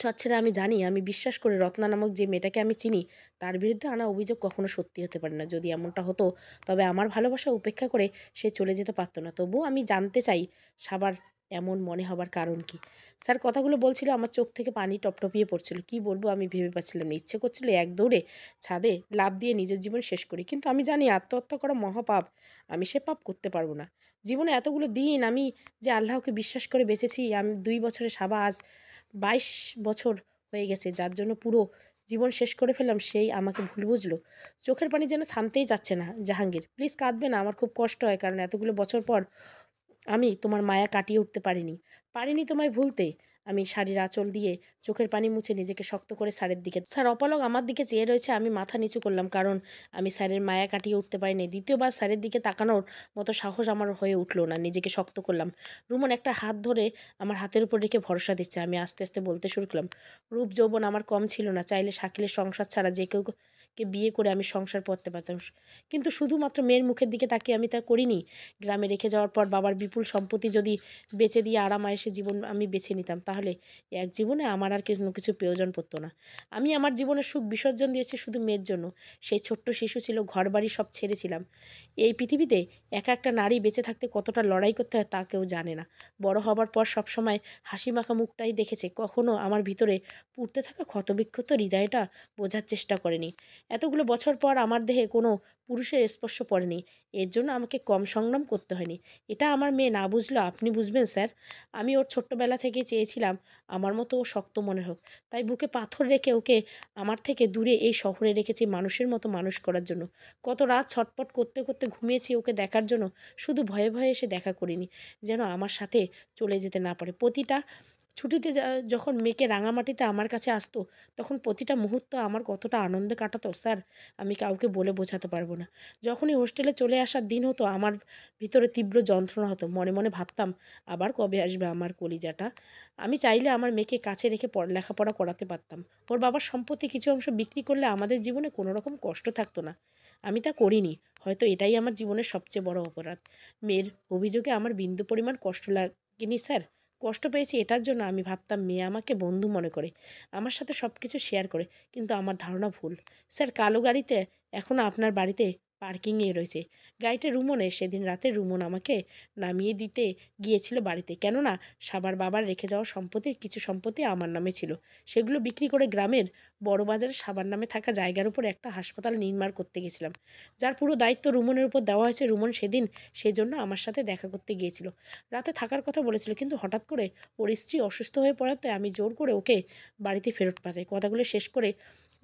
S1: ছাড়া আমি জানি আমি বিশ্বাস করে রত্না নামক যে মেয়েটাকে আমি চিনি তার বিরুদ্ধে আনা অভিযোগ কখনো সত্যি হতে পারে না যদি এমনটা হতো তবে আমার ভালোবাসা উপেক্ষা করে সে চলে যেতে পারতো না তবুও আমি জানতে চাই সাবার এমন মনে হবার কারণ কি স্যার কথাগুলো বলছিল আমার চোখ থেকে পানি টপটপিয়ে পড়ছিল কি বলবো আমি ভেবে পাচ্ছিলাম না ইচ্ছে করছিল এক দৌড়ে ছাদে লাভ দিয়ে নিজের জীবন শেষ করি কিন্তু আমি জানি আত্মহত্যা করা মহাপাপ আমি সে পাপ করতে পারবো না জীবনে এতগুলো দিন আমি যে আল্লাহকে বিশ্বাস করে বেঁচেছি আমি দুই বছরে সাবা আজ বাইশ বছর হয়ে গেছে যার জন্য পুরো জীবন শেষ করে ফেললাম সেই আমাকে ভুল বুঝলো চোখের পানি যেন থামতেই যাচ্ছে না জাহাঙ্গীর প্লিজ কাঁদবে না আমার খুব কষ্ট হয় কারণ এতগুলো বছর পর আমি তোমার মায়া কাটিয়ে উঠতে পারিনি পারিনি তোমায় ভুলতে আমি শাড়ির আঁচল দিয়ে চোখের পানি মুছে নিজেকে শক্ত করে স্যারের দিকে স্যার অপলক আমার দিকে চেয়ে রয়েছে আমি মাথা নিচু করলাম কারণ আমি স্যারের মায়া কাটিয়ে উঠতে পারিনি দ্বিতীয়বার স্যারের দিকে তাকানোর মতো সাহস আমার হয়ে উঠলো না নিজেকে শক্ত করলাম রুমন একটা হাত ধরে আমার হাতের উপর রেখে ভরসা দিচ্ছে আমি আস্তে আস্তে বলতে শুরু করলাম রূপ যৌবন আমার কম ছিল না চাইলে শাকিলের সংসার ছাড়া যে কেউ কে বিয়ে করে আমি সংসার পড়তে পারতাম কিন্তু শুধুমাত্র মেয়ের মুখের দিকে তাকিয়ে আমি তা করিনি গ্রামে রেখে যাওয়ার পর বাবার বিপুল সম্পত্তি যদি বেঁচে দিয়ে আরাম আয়সে জীবন আমি বেছে নিতাম তাহলে তাহলে এক জীবনে আমার আর কোনো কিছু প্রয়োজন পড়তো না আমি আমার জীবনের সুখ বিসর্জন দিয়েছি শুধু মেয়ের জন্য সেই ছোট্ট শিশু ছিল ঘর বাড়ি সব ছেড়েছিলাম এই পৃথিবীতে এক একটা নারী বেঁচে থাকতে কতটা লড়াই করতে হয় তা কেউ জানে না বড় হবার পর সবসময় হাসি মাখা মুখটাই দেখেছে কখনো আমার ভিতরে পুড়তে থাকা ক্ষতবিক্ষত হৃদয়টা বোঝার চেষ্টা করেনি এতগুলো বছর পর আমার দেহে কোনো পুরুষের স্পর্শ পড়েনি এর জন্য আমাকে কম সংগ্রাম করতে হয়নি এটা আমার মেয়ে না বুঝলো আপনি বুঝবেন স্যার আমি ওর ছোট্টবেলা থেকে চেয়েছিলাম আমার মতো ও শক্ত মনে হোক তাই বুকে পাথর রেখে ওকে আমার থেকে দূরে এই শহরে রেখেছি মানুষের মতো মানুষ করার জন্য কত রাত ছটপট করতে করতে ঘুমিয়েছি ওকে দেখার জন্য শুধু ভয়ে ভয়ে এসে দেখা করিনি যেন আমার সাথে চলে যেতে না পারে প্রতিটা ছুটিতে যখন মেয়েকে রাঙামাটিতে আমার কাছে আসতো তখন প্রতিটা মুহূর্ত আমার কতটা আনন্দে কাটাতো স্যার আমি কাউকে বলে বোঝাতে পারবো না যখনই হোস্টেলে চলে আসার দিন হতো আমার ভিতরে তীব্র যন্ত্রণা হতো মনে মনে ভাবতাম আবার কবে আসবে আমার কলিজাটা আমি চাইলে আমার মেয়েকে কাছে রেখে লেখাপড়া করাতে পারতাম ওর বাবার সম্পত্তি কিছু অংশ বিক্রি করলে আমাদের জীবনে কোনো রকম কষ্ট থাকতো না আমি তা করিনি হয়তো এটাই আমার জীবনের সবচেয়ে বড় অপরাধ মেয়ের অভিযোগে আমার বিন্দু পরিমাণ কষ্ট লাগেনি স্যার কষ্ট পেয়েছি এটার জন্য আমি ভাবতাম মেয়ে আমাকে বন্ধু মনে করে আমার সাথে সব কিছু শেয়ার করে কিন্তু আমার ধারণা ভুল স্যার কালো গাড়িতে এখনও আপনার বাড়িতে পার্কিংয়ে রয়েছে গাড়িটা রুমনে সেদিন রাতে রুমন আমাকে নামিয়ে দিতে গিয়েছিল বাড়িতে কেননা সাবার বাবার রেখে যাওয়া সম্পত্তির কিছু সম্পত্তি আমার নামে ছিল সেগুলো বিক্রি করে গ্রামের বড় বাজারে সাবার নামে থাকা জায়গার উপর একটা হাসপাতাল নির্মাণ করতে গেছিলাম যার পুরো দায়িত্ব রুমনের উপর দেওয়া হয়েছে রুমন সেদিন সেই জন্য আমার সাথে দেখা করতে গিয়েছিল রাতে থাকার কথা বলেছিল কিন্তু হঠাৎ করে ওর স্ত্রী অসুস্থ হয়ে পড়াতে আমি জোর করে ওকে বাড়িতে ফেরত পাঠাই কথাগুলো শেষ করে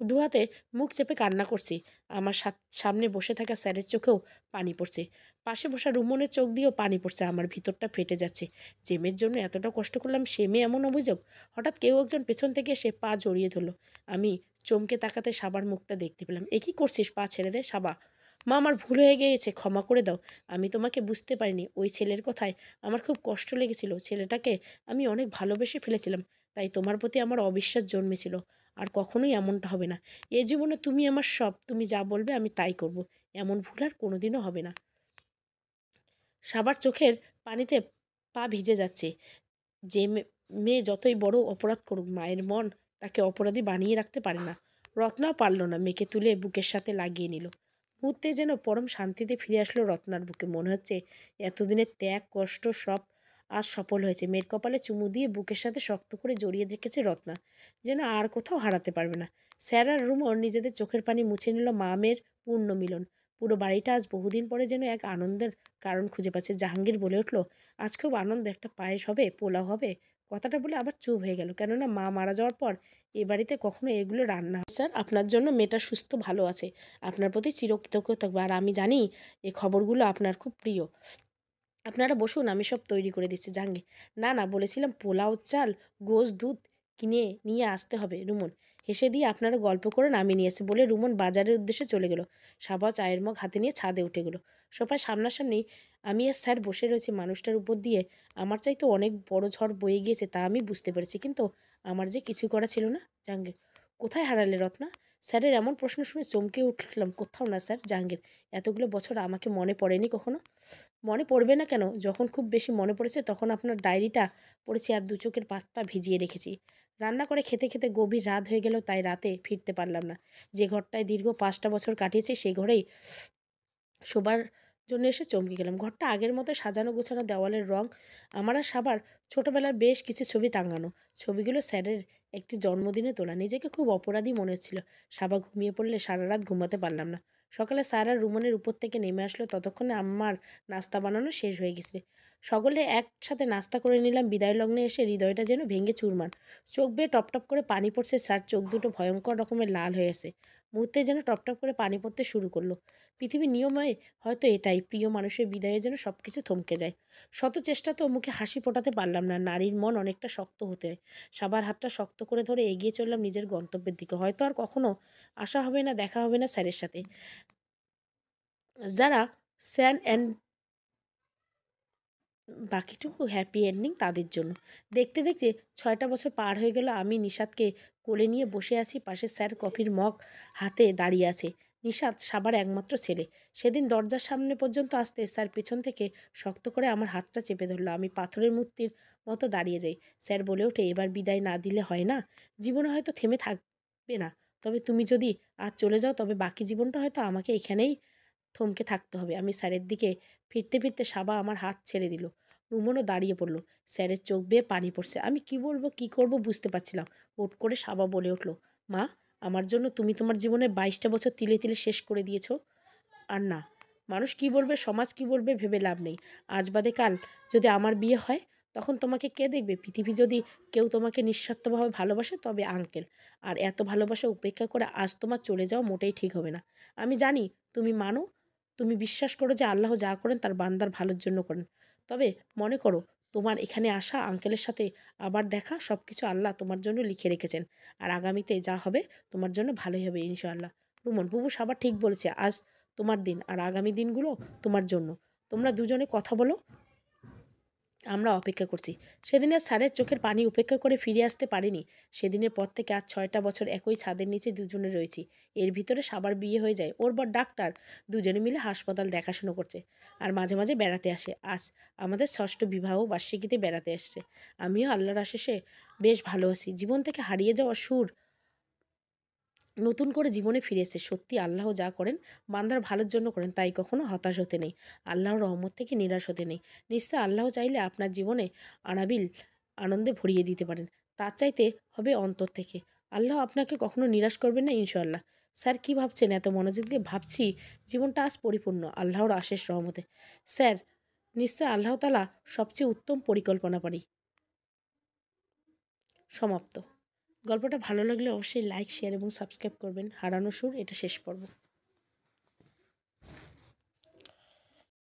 S1: দু হাতে মুখ চেপে কান্না করছি আমার সামনে বসে থাকা স্যারের চোখেও পানি পড়ছে পাশে বসা রুমনের চোখ দিয়েও পানি পড়ছে আমার ভিতরটা ফেটে যাচ্ছে জেমের জন্য এতটা কষ্ট করলাম সে মেয়ে এমন অভিযোগ হঠাৎ কেউ একজন পেছন থেকে সে পা জড়িয়ে ধরলো আমি চমকে তাকাতে সাবার মুখটা দেখতে পেলাম এ কী করছিস পা ছেড়ে দে সাবা মা আমার ভুল হয়ে গিয়েছে ক্ষমা করে দাও আমি তোমাকে বুঝতে পারিনি ওই ছেলের কথায় আমার খুব কষ্ট লেগেছিল ছেলেটাকে আমি অনেক ভালোবেসে ফেলেছিলাম তাই তোমার প্রতি আমার অবিশ্বাস জন্মেছিল আর কখনোই এমনটা হবে না এ জীবনে তুমি আমার সব তুমি যা বলবে আমি তাই করব। এমন ভুল আর কোনোদিনও হবে না সাবার চোখের পানিতে পা ভিজে যাচ্ছে যে মেয়ে যতই বড় অপরাধ করুক মায়ের মন তাকে অপরাধী বানিয়ে রাখতে পারে না রত্নাও পারল না মেয়েকে তুলে বুকের সাথে লাগিয়ে নিল মুহূর্তে যেন পরম শান্তিতে ফিরে আসলো রত্নার বুকে মনে হচ্ছে এতদিনের ত্যাগ কষ্ট সব আজ সফল হয়েছে মেয়ের কপালে চুমু দিয়ে বুকের সাথে শক্ত করে জড়িয়ে রেখেছে রত্না যেন আর কোথাও হারাতে পারবে না স্যার আর নিজেদের চোখের পানি মুছে নিল মামের পূর্ণ মিলন পুরো বাড়িটা আজ বহুদিন পরে যেন এক আনন্দের কারণ খুঁজে পাচ্ছে জাহাঙ্গীর বলে উঠল আজ খুব আনন্দ একটা পায়েস হবে পোলাও হবে কথাটা বলে আবার চুপ হয়ে গেল কেননা মা মারা যাওয়ার পর এ বাড়িতে কখনো এগুলো রান্না হয় স্যার আপনার জন্য মেয়েটা সুস্থ ভালো আছে আপনার প্রতি চিরকৃতজ্ঞ থাকবে আর আমি জানি এই খবরগুলো আপনার খুব প্রিয় আপনারা বসুন আমি সব তৈরি করে দিচ্ছি জাহাঙ্গীর না না বলেছিলাম পোলাও চাল গোস দুধ কিনে নিয়ে আসতে হবে রুমন হেসে দিয়ে আপনারা গল্প করে নামিয়ে নিয়েছে বলে রুমন বাজারের উদ্দেশ্যে চলে গেল সাবা চায়ের মগ হাতে নিয়ে ছাদে উঠে গেল সোফায় সামনাসামনি আমি আর স্যার বসে রয়েছি মানুষটার উপর দিয়ে আমার চাই তো অনেক বড় ঝড় বয়ে গিয়েছে তা আমি বুঝতে পেরেছি কিন্তু আমার যে কিছু করা ছিল না জাহাঙ্গীর কোথায় হারালে রত্না স্যারের এমন প্রশ্ন শুনে চমকে উঠলাম কোথাও না স্যার জাহাঙ্গীর এতগুলো বছর আমাকে মনে পড়েনি কখনো মনে পড়বে না কেন যখন খুব বেশি মনে পড়েছে তখন আপনার ডায়েরিটা পড়েছি আর দু চোখের পাত্তা ভিজিয়ে রেখেছি রান্না করে খেতে খেতে গভীর রাত হয়ে গেল তাই রাতে ফিরতে পারলাম না যে ঘরটায় দীর্ঘ পাঁচটা বছর কাটিয়েছি সেই ঘরেই শোবার জন্য এসে চমকে গেলাম ঘরটা আগের মতো সাজানো গোছানো দেওয়ালের রং আমার আর সাবার ছোটোবেলার বেশ কিছু ছবি টাঙানো ছবিগুলো স্যারের একটি জন্মদিনে তোলা নিজেকে খুব অপরাধী মনে হচ্ছিল সাবা ঘুমিয়ে পড়লে সারা রাত ঘুমাতে পারলাম না সকালে সারা রুমনের উপর থেকে নেমে আসলো ততক্ষণে আমার নাস্তা বানানো শেষ হয়ে গেছে সকলে একসাথে নাস্তা করে নিলাম বিদায় লগ্নে এসে হৃদয়টা যেন ভেঙে চুরমান চোখ বেয়ে টপটপ করে পানি পড়ছে স্যার চোখ দুটো ভয়ঙ্কর রকমের লাল হয়ে আছে মুহূর্তে যেন টপটপ করে পানি পড়তে শুরু করলো পৃথিবীর নিয়মে হয়তো এটাই প্রিয় মানুষের বিদায়ে যেন সব কিছু থমকে যায় শত চেষ্টা তো মুখে হাসি ফোটাতে পারলাম না নারীর মন অনেকটা শক্ত হতে হয় সাবার হাতটা শক্ত করে ধরে এগিয়ে চললাম নিজের গন্তব্যের দিকে হয়তো আর কখনো আসা হবে না দেখা হবে না স্যারের সাথে যারা স্যান অ্যান্ড বাকিটুকু হ্যাপি এন্ডিং তাদের জন্য দেখতে দেখতে ছয়টা বছর পার হয়ে গেল আমি নিশাদকে কোলে নিয়ে বসে আছি পাশে স্যার কফির মগ হাতে দাঁড়িয়ে আছে নিশাদ সাবার একমাত্র ছেলে সেদিন দরজার সামনে পর্যন্ত আসতে স্যার পেছন থেকে শক্ত করে আমার হাতটা চেপে ধরলো আমি পাথরের মূর্তির মতো দাঁড়িয়ে যাই স্যার বলে ওঠে এবার বিদায় না দিলে হয় না জীবনে হয়তো থেমে থাকবে না তবে তুমি যদি আজ চলে যাও তবে বাকি জীবনটা হয়তো আমাকে এখানেই থমকে থাকতে হবে আমি স্যারের দিকে ফিরতে ফিরতে সাবা আমার হাত ছেড়ে দিল রুমনও দাঁড়িয়ে পড়লো স্যারের চোখ বেয়ে পানি পড়ছে আমি কি বলবো কি করব বুঝতে পারছিলাম হুট করে সাবা বলে উঠল মা আমার জন্য তুমি তোমার জীবনে বাইশটা বছর তিলে তিলে শেষ করে দিয়েছ আর না মানুষ কি বলবে সমাজ কি বলবে ভেবে লাভ নেই আজ বাদে কাল যদি আমার বিয়ে হয় তখন তোমাকে কে দেখবে পৃথিবী যদি কেউ তোমাকে নিঃস্বার্থভাবে ভালোবাসে তবে আঙ্কেল আর এত ভালোবাসা উপেক্ষা করে আজ তোমার চলে যাওয়া মোটেই ঠিক হবে না আমি জানি তুমি মানো তুমি বিশ্বাস করো যে আল্লাহ যা করেন তার বান্দার ভালোর জন্য করেন তবে মনে করো তোমার এখানে আসা আঙ্কেলের সাথে আবার দেখা সব কিছু আল্লাহ তোমার জন্য লিখে রেখেছেন আর আগামীতে যা হবে তোমার জন্য ভালোই হবে ইনশাআল্লাহ রুমন বুবু আবার ঠিক বলেছে আজ তোমার দিন আর আগামী দিনগুলো তোমার জন্য তোমরা দুজনে কথা বলো আমরা অপেক্ষা করছি সেদিনের স্যারের চোখের পানি উপেক্ষা করে ফিরে আসতে পারিনি সেদিনের পর থেকে আজ ছয়টা বছর একই ছাদের নিচে দুজনে রয়েছি এর ভিতরে সাবার বিয়ে হয়ে যায় ওর বর ডাক্তার দুজনে মিলে হাসপাতাল দেখাশুনো করছে আর মাঝে মাঝে বেড়াতে আসে আজ আমাদের ষষ্ঠ বিবাহ বার্ষিকীতে বেড়াতে আসছে আমিও আল্লাহর আশেষে বেশ ভালো আছি জীবন থেকে হারিয়ে যাওয়া সুর নতুন করে জীবনে ফিরে এসে সত্যি আল্লাহ যা করেন বান্দার ভালোর জন্য করেন তাই কখনো হতাশ হতে নেই আল্লাহর রহমত থেকে নিরাশ হতে নেই নিশ্চয় আল্লাহ চাইলে আপনার জীবনে আনাবিল আনন্দে ভরিয়ে দিতে পারেন তার চাইতে হবে অন্তর থেকে আল্লাহ আপনাকে কখনো নিরাশ করবেন না ইনশাল্লাহ স্যার কি ভাবছেন এত মনোযোগ দিয়ে ভাবছি জীবনটা আজ পরিপূর্ণ আল্লাহর আশেষ রহমতে স্যার নিশ্চয় আল্লাহ তালা সবচেয়ে উত্তম পরিকল্পনা পারি সমাপ্ত গল্পটা ভালো লাগলে অবশ্যই লাইক শেয়ার এবং সাবস্ক্রাইব করবেন হারানো সুর এটা শেষ পর্ব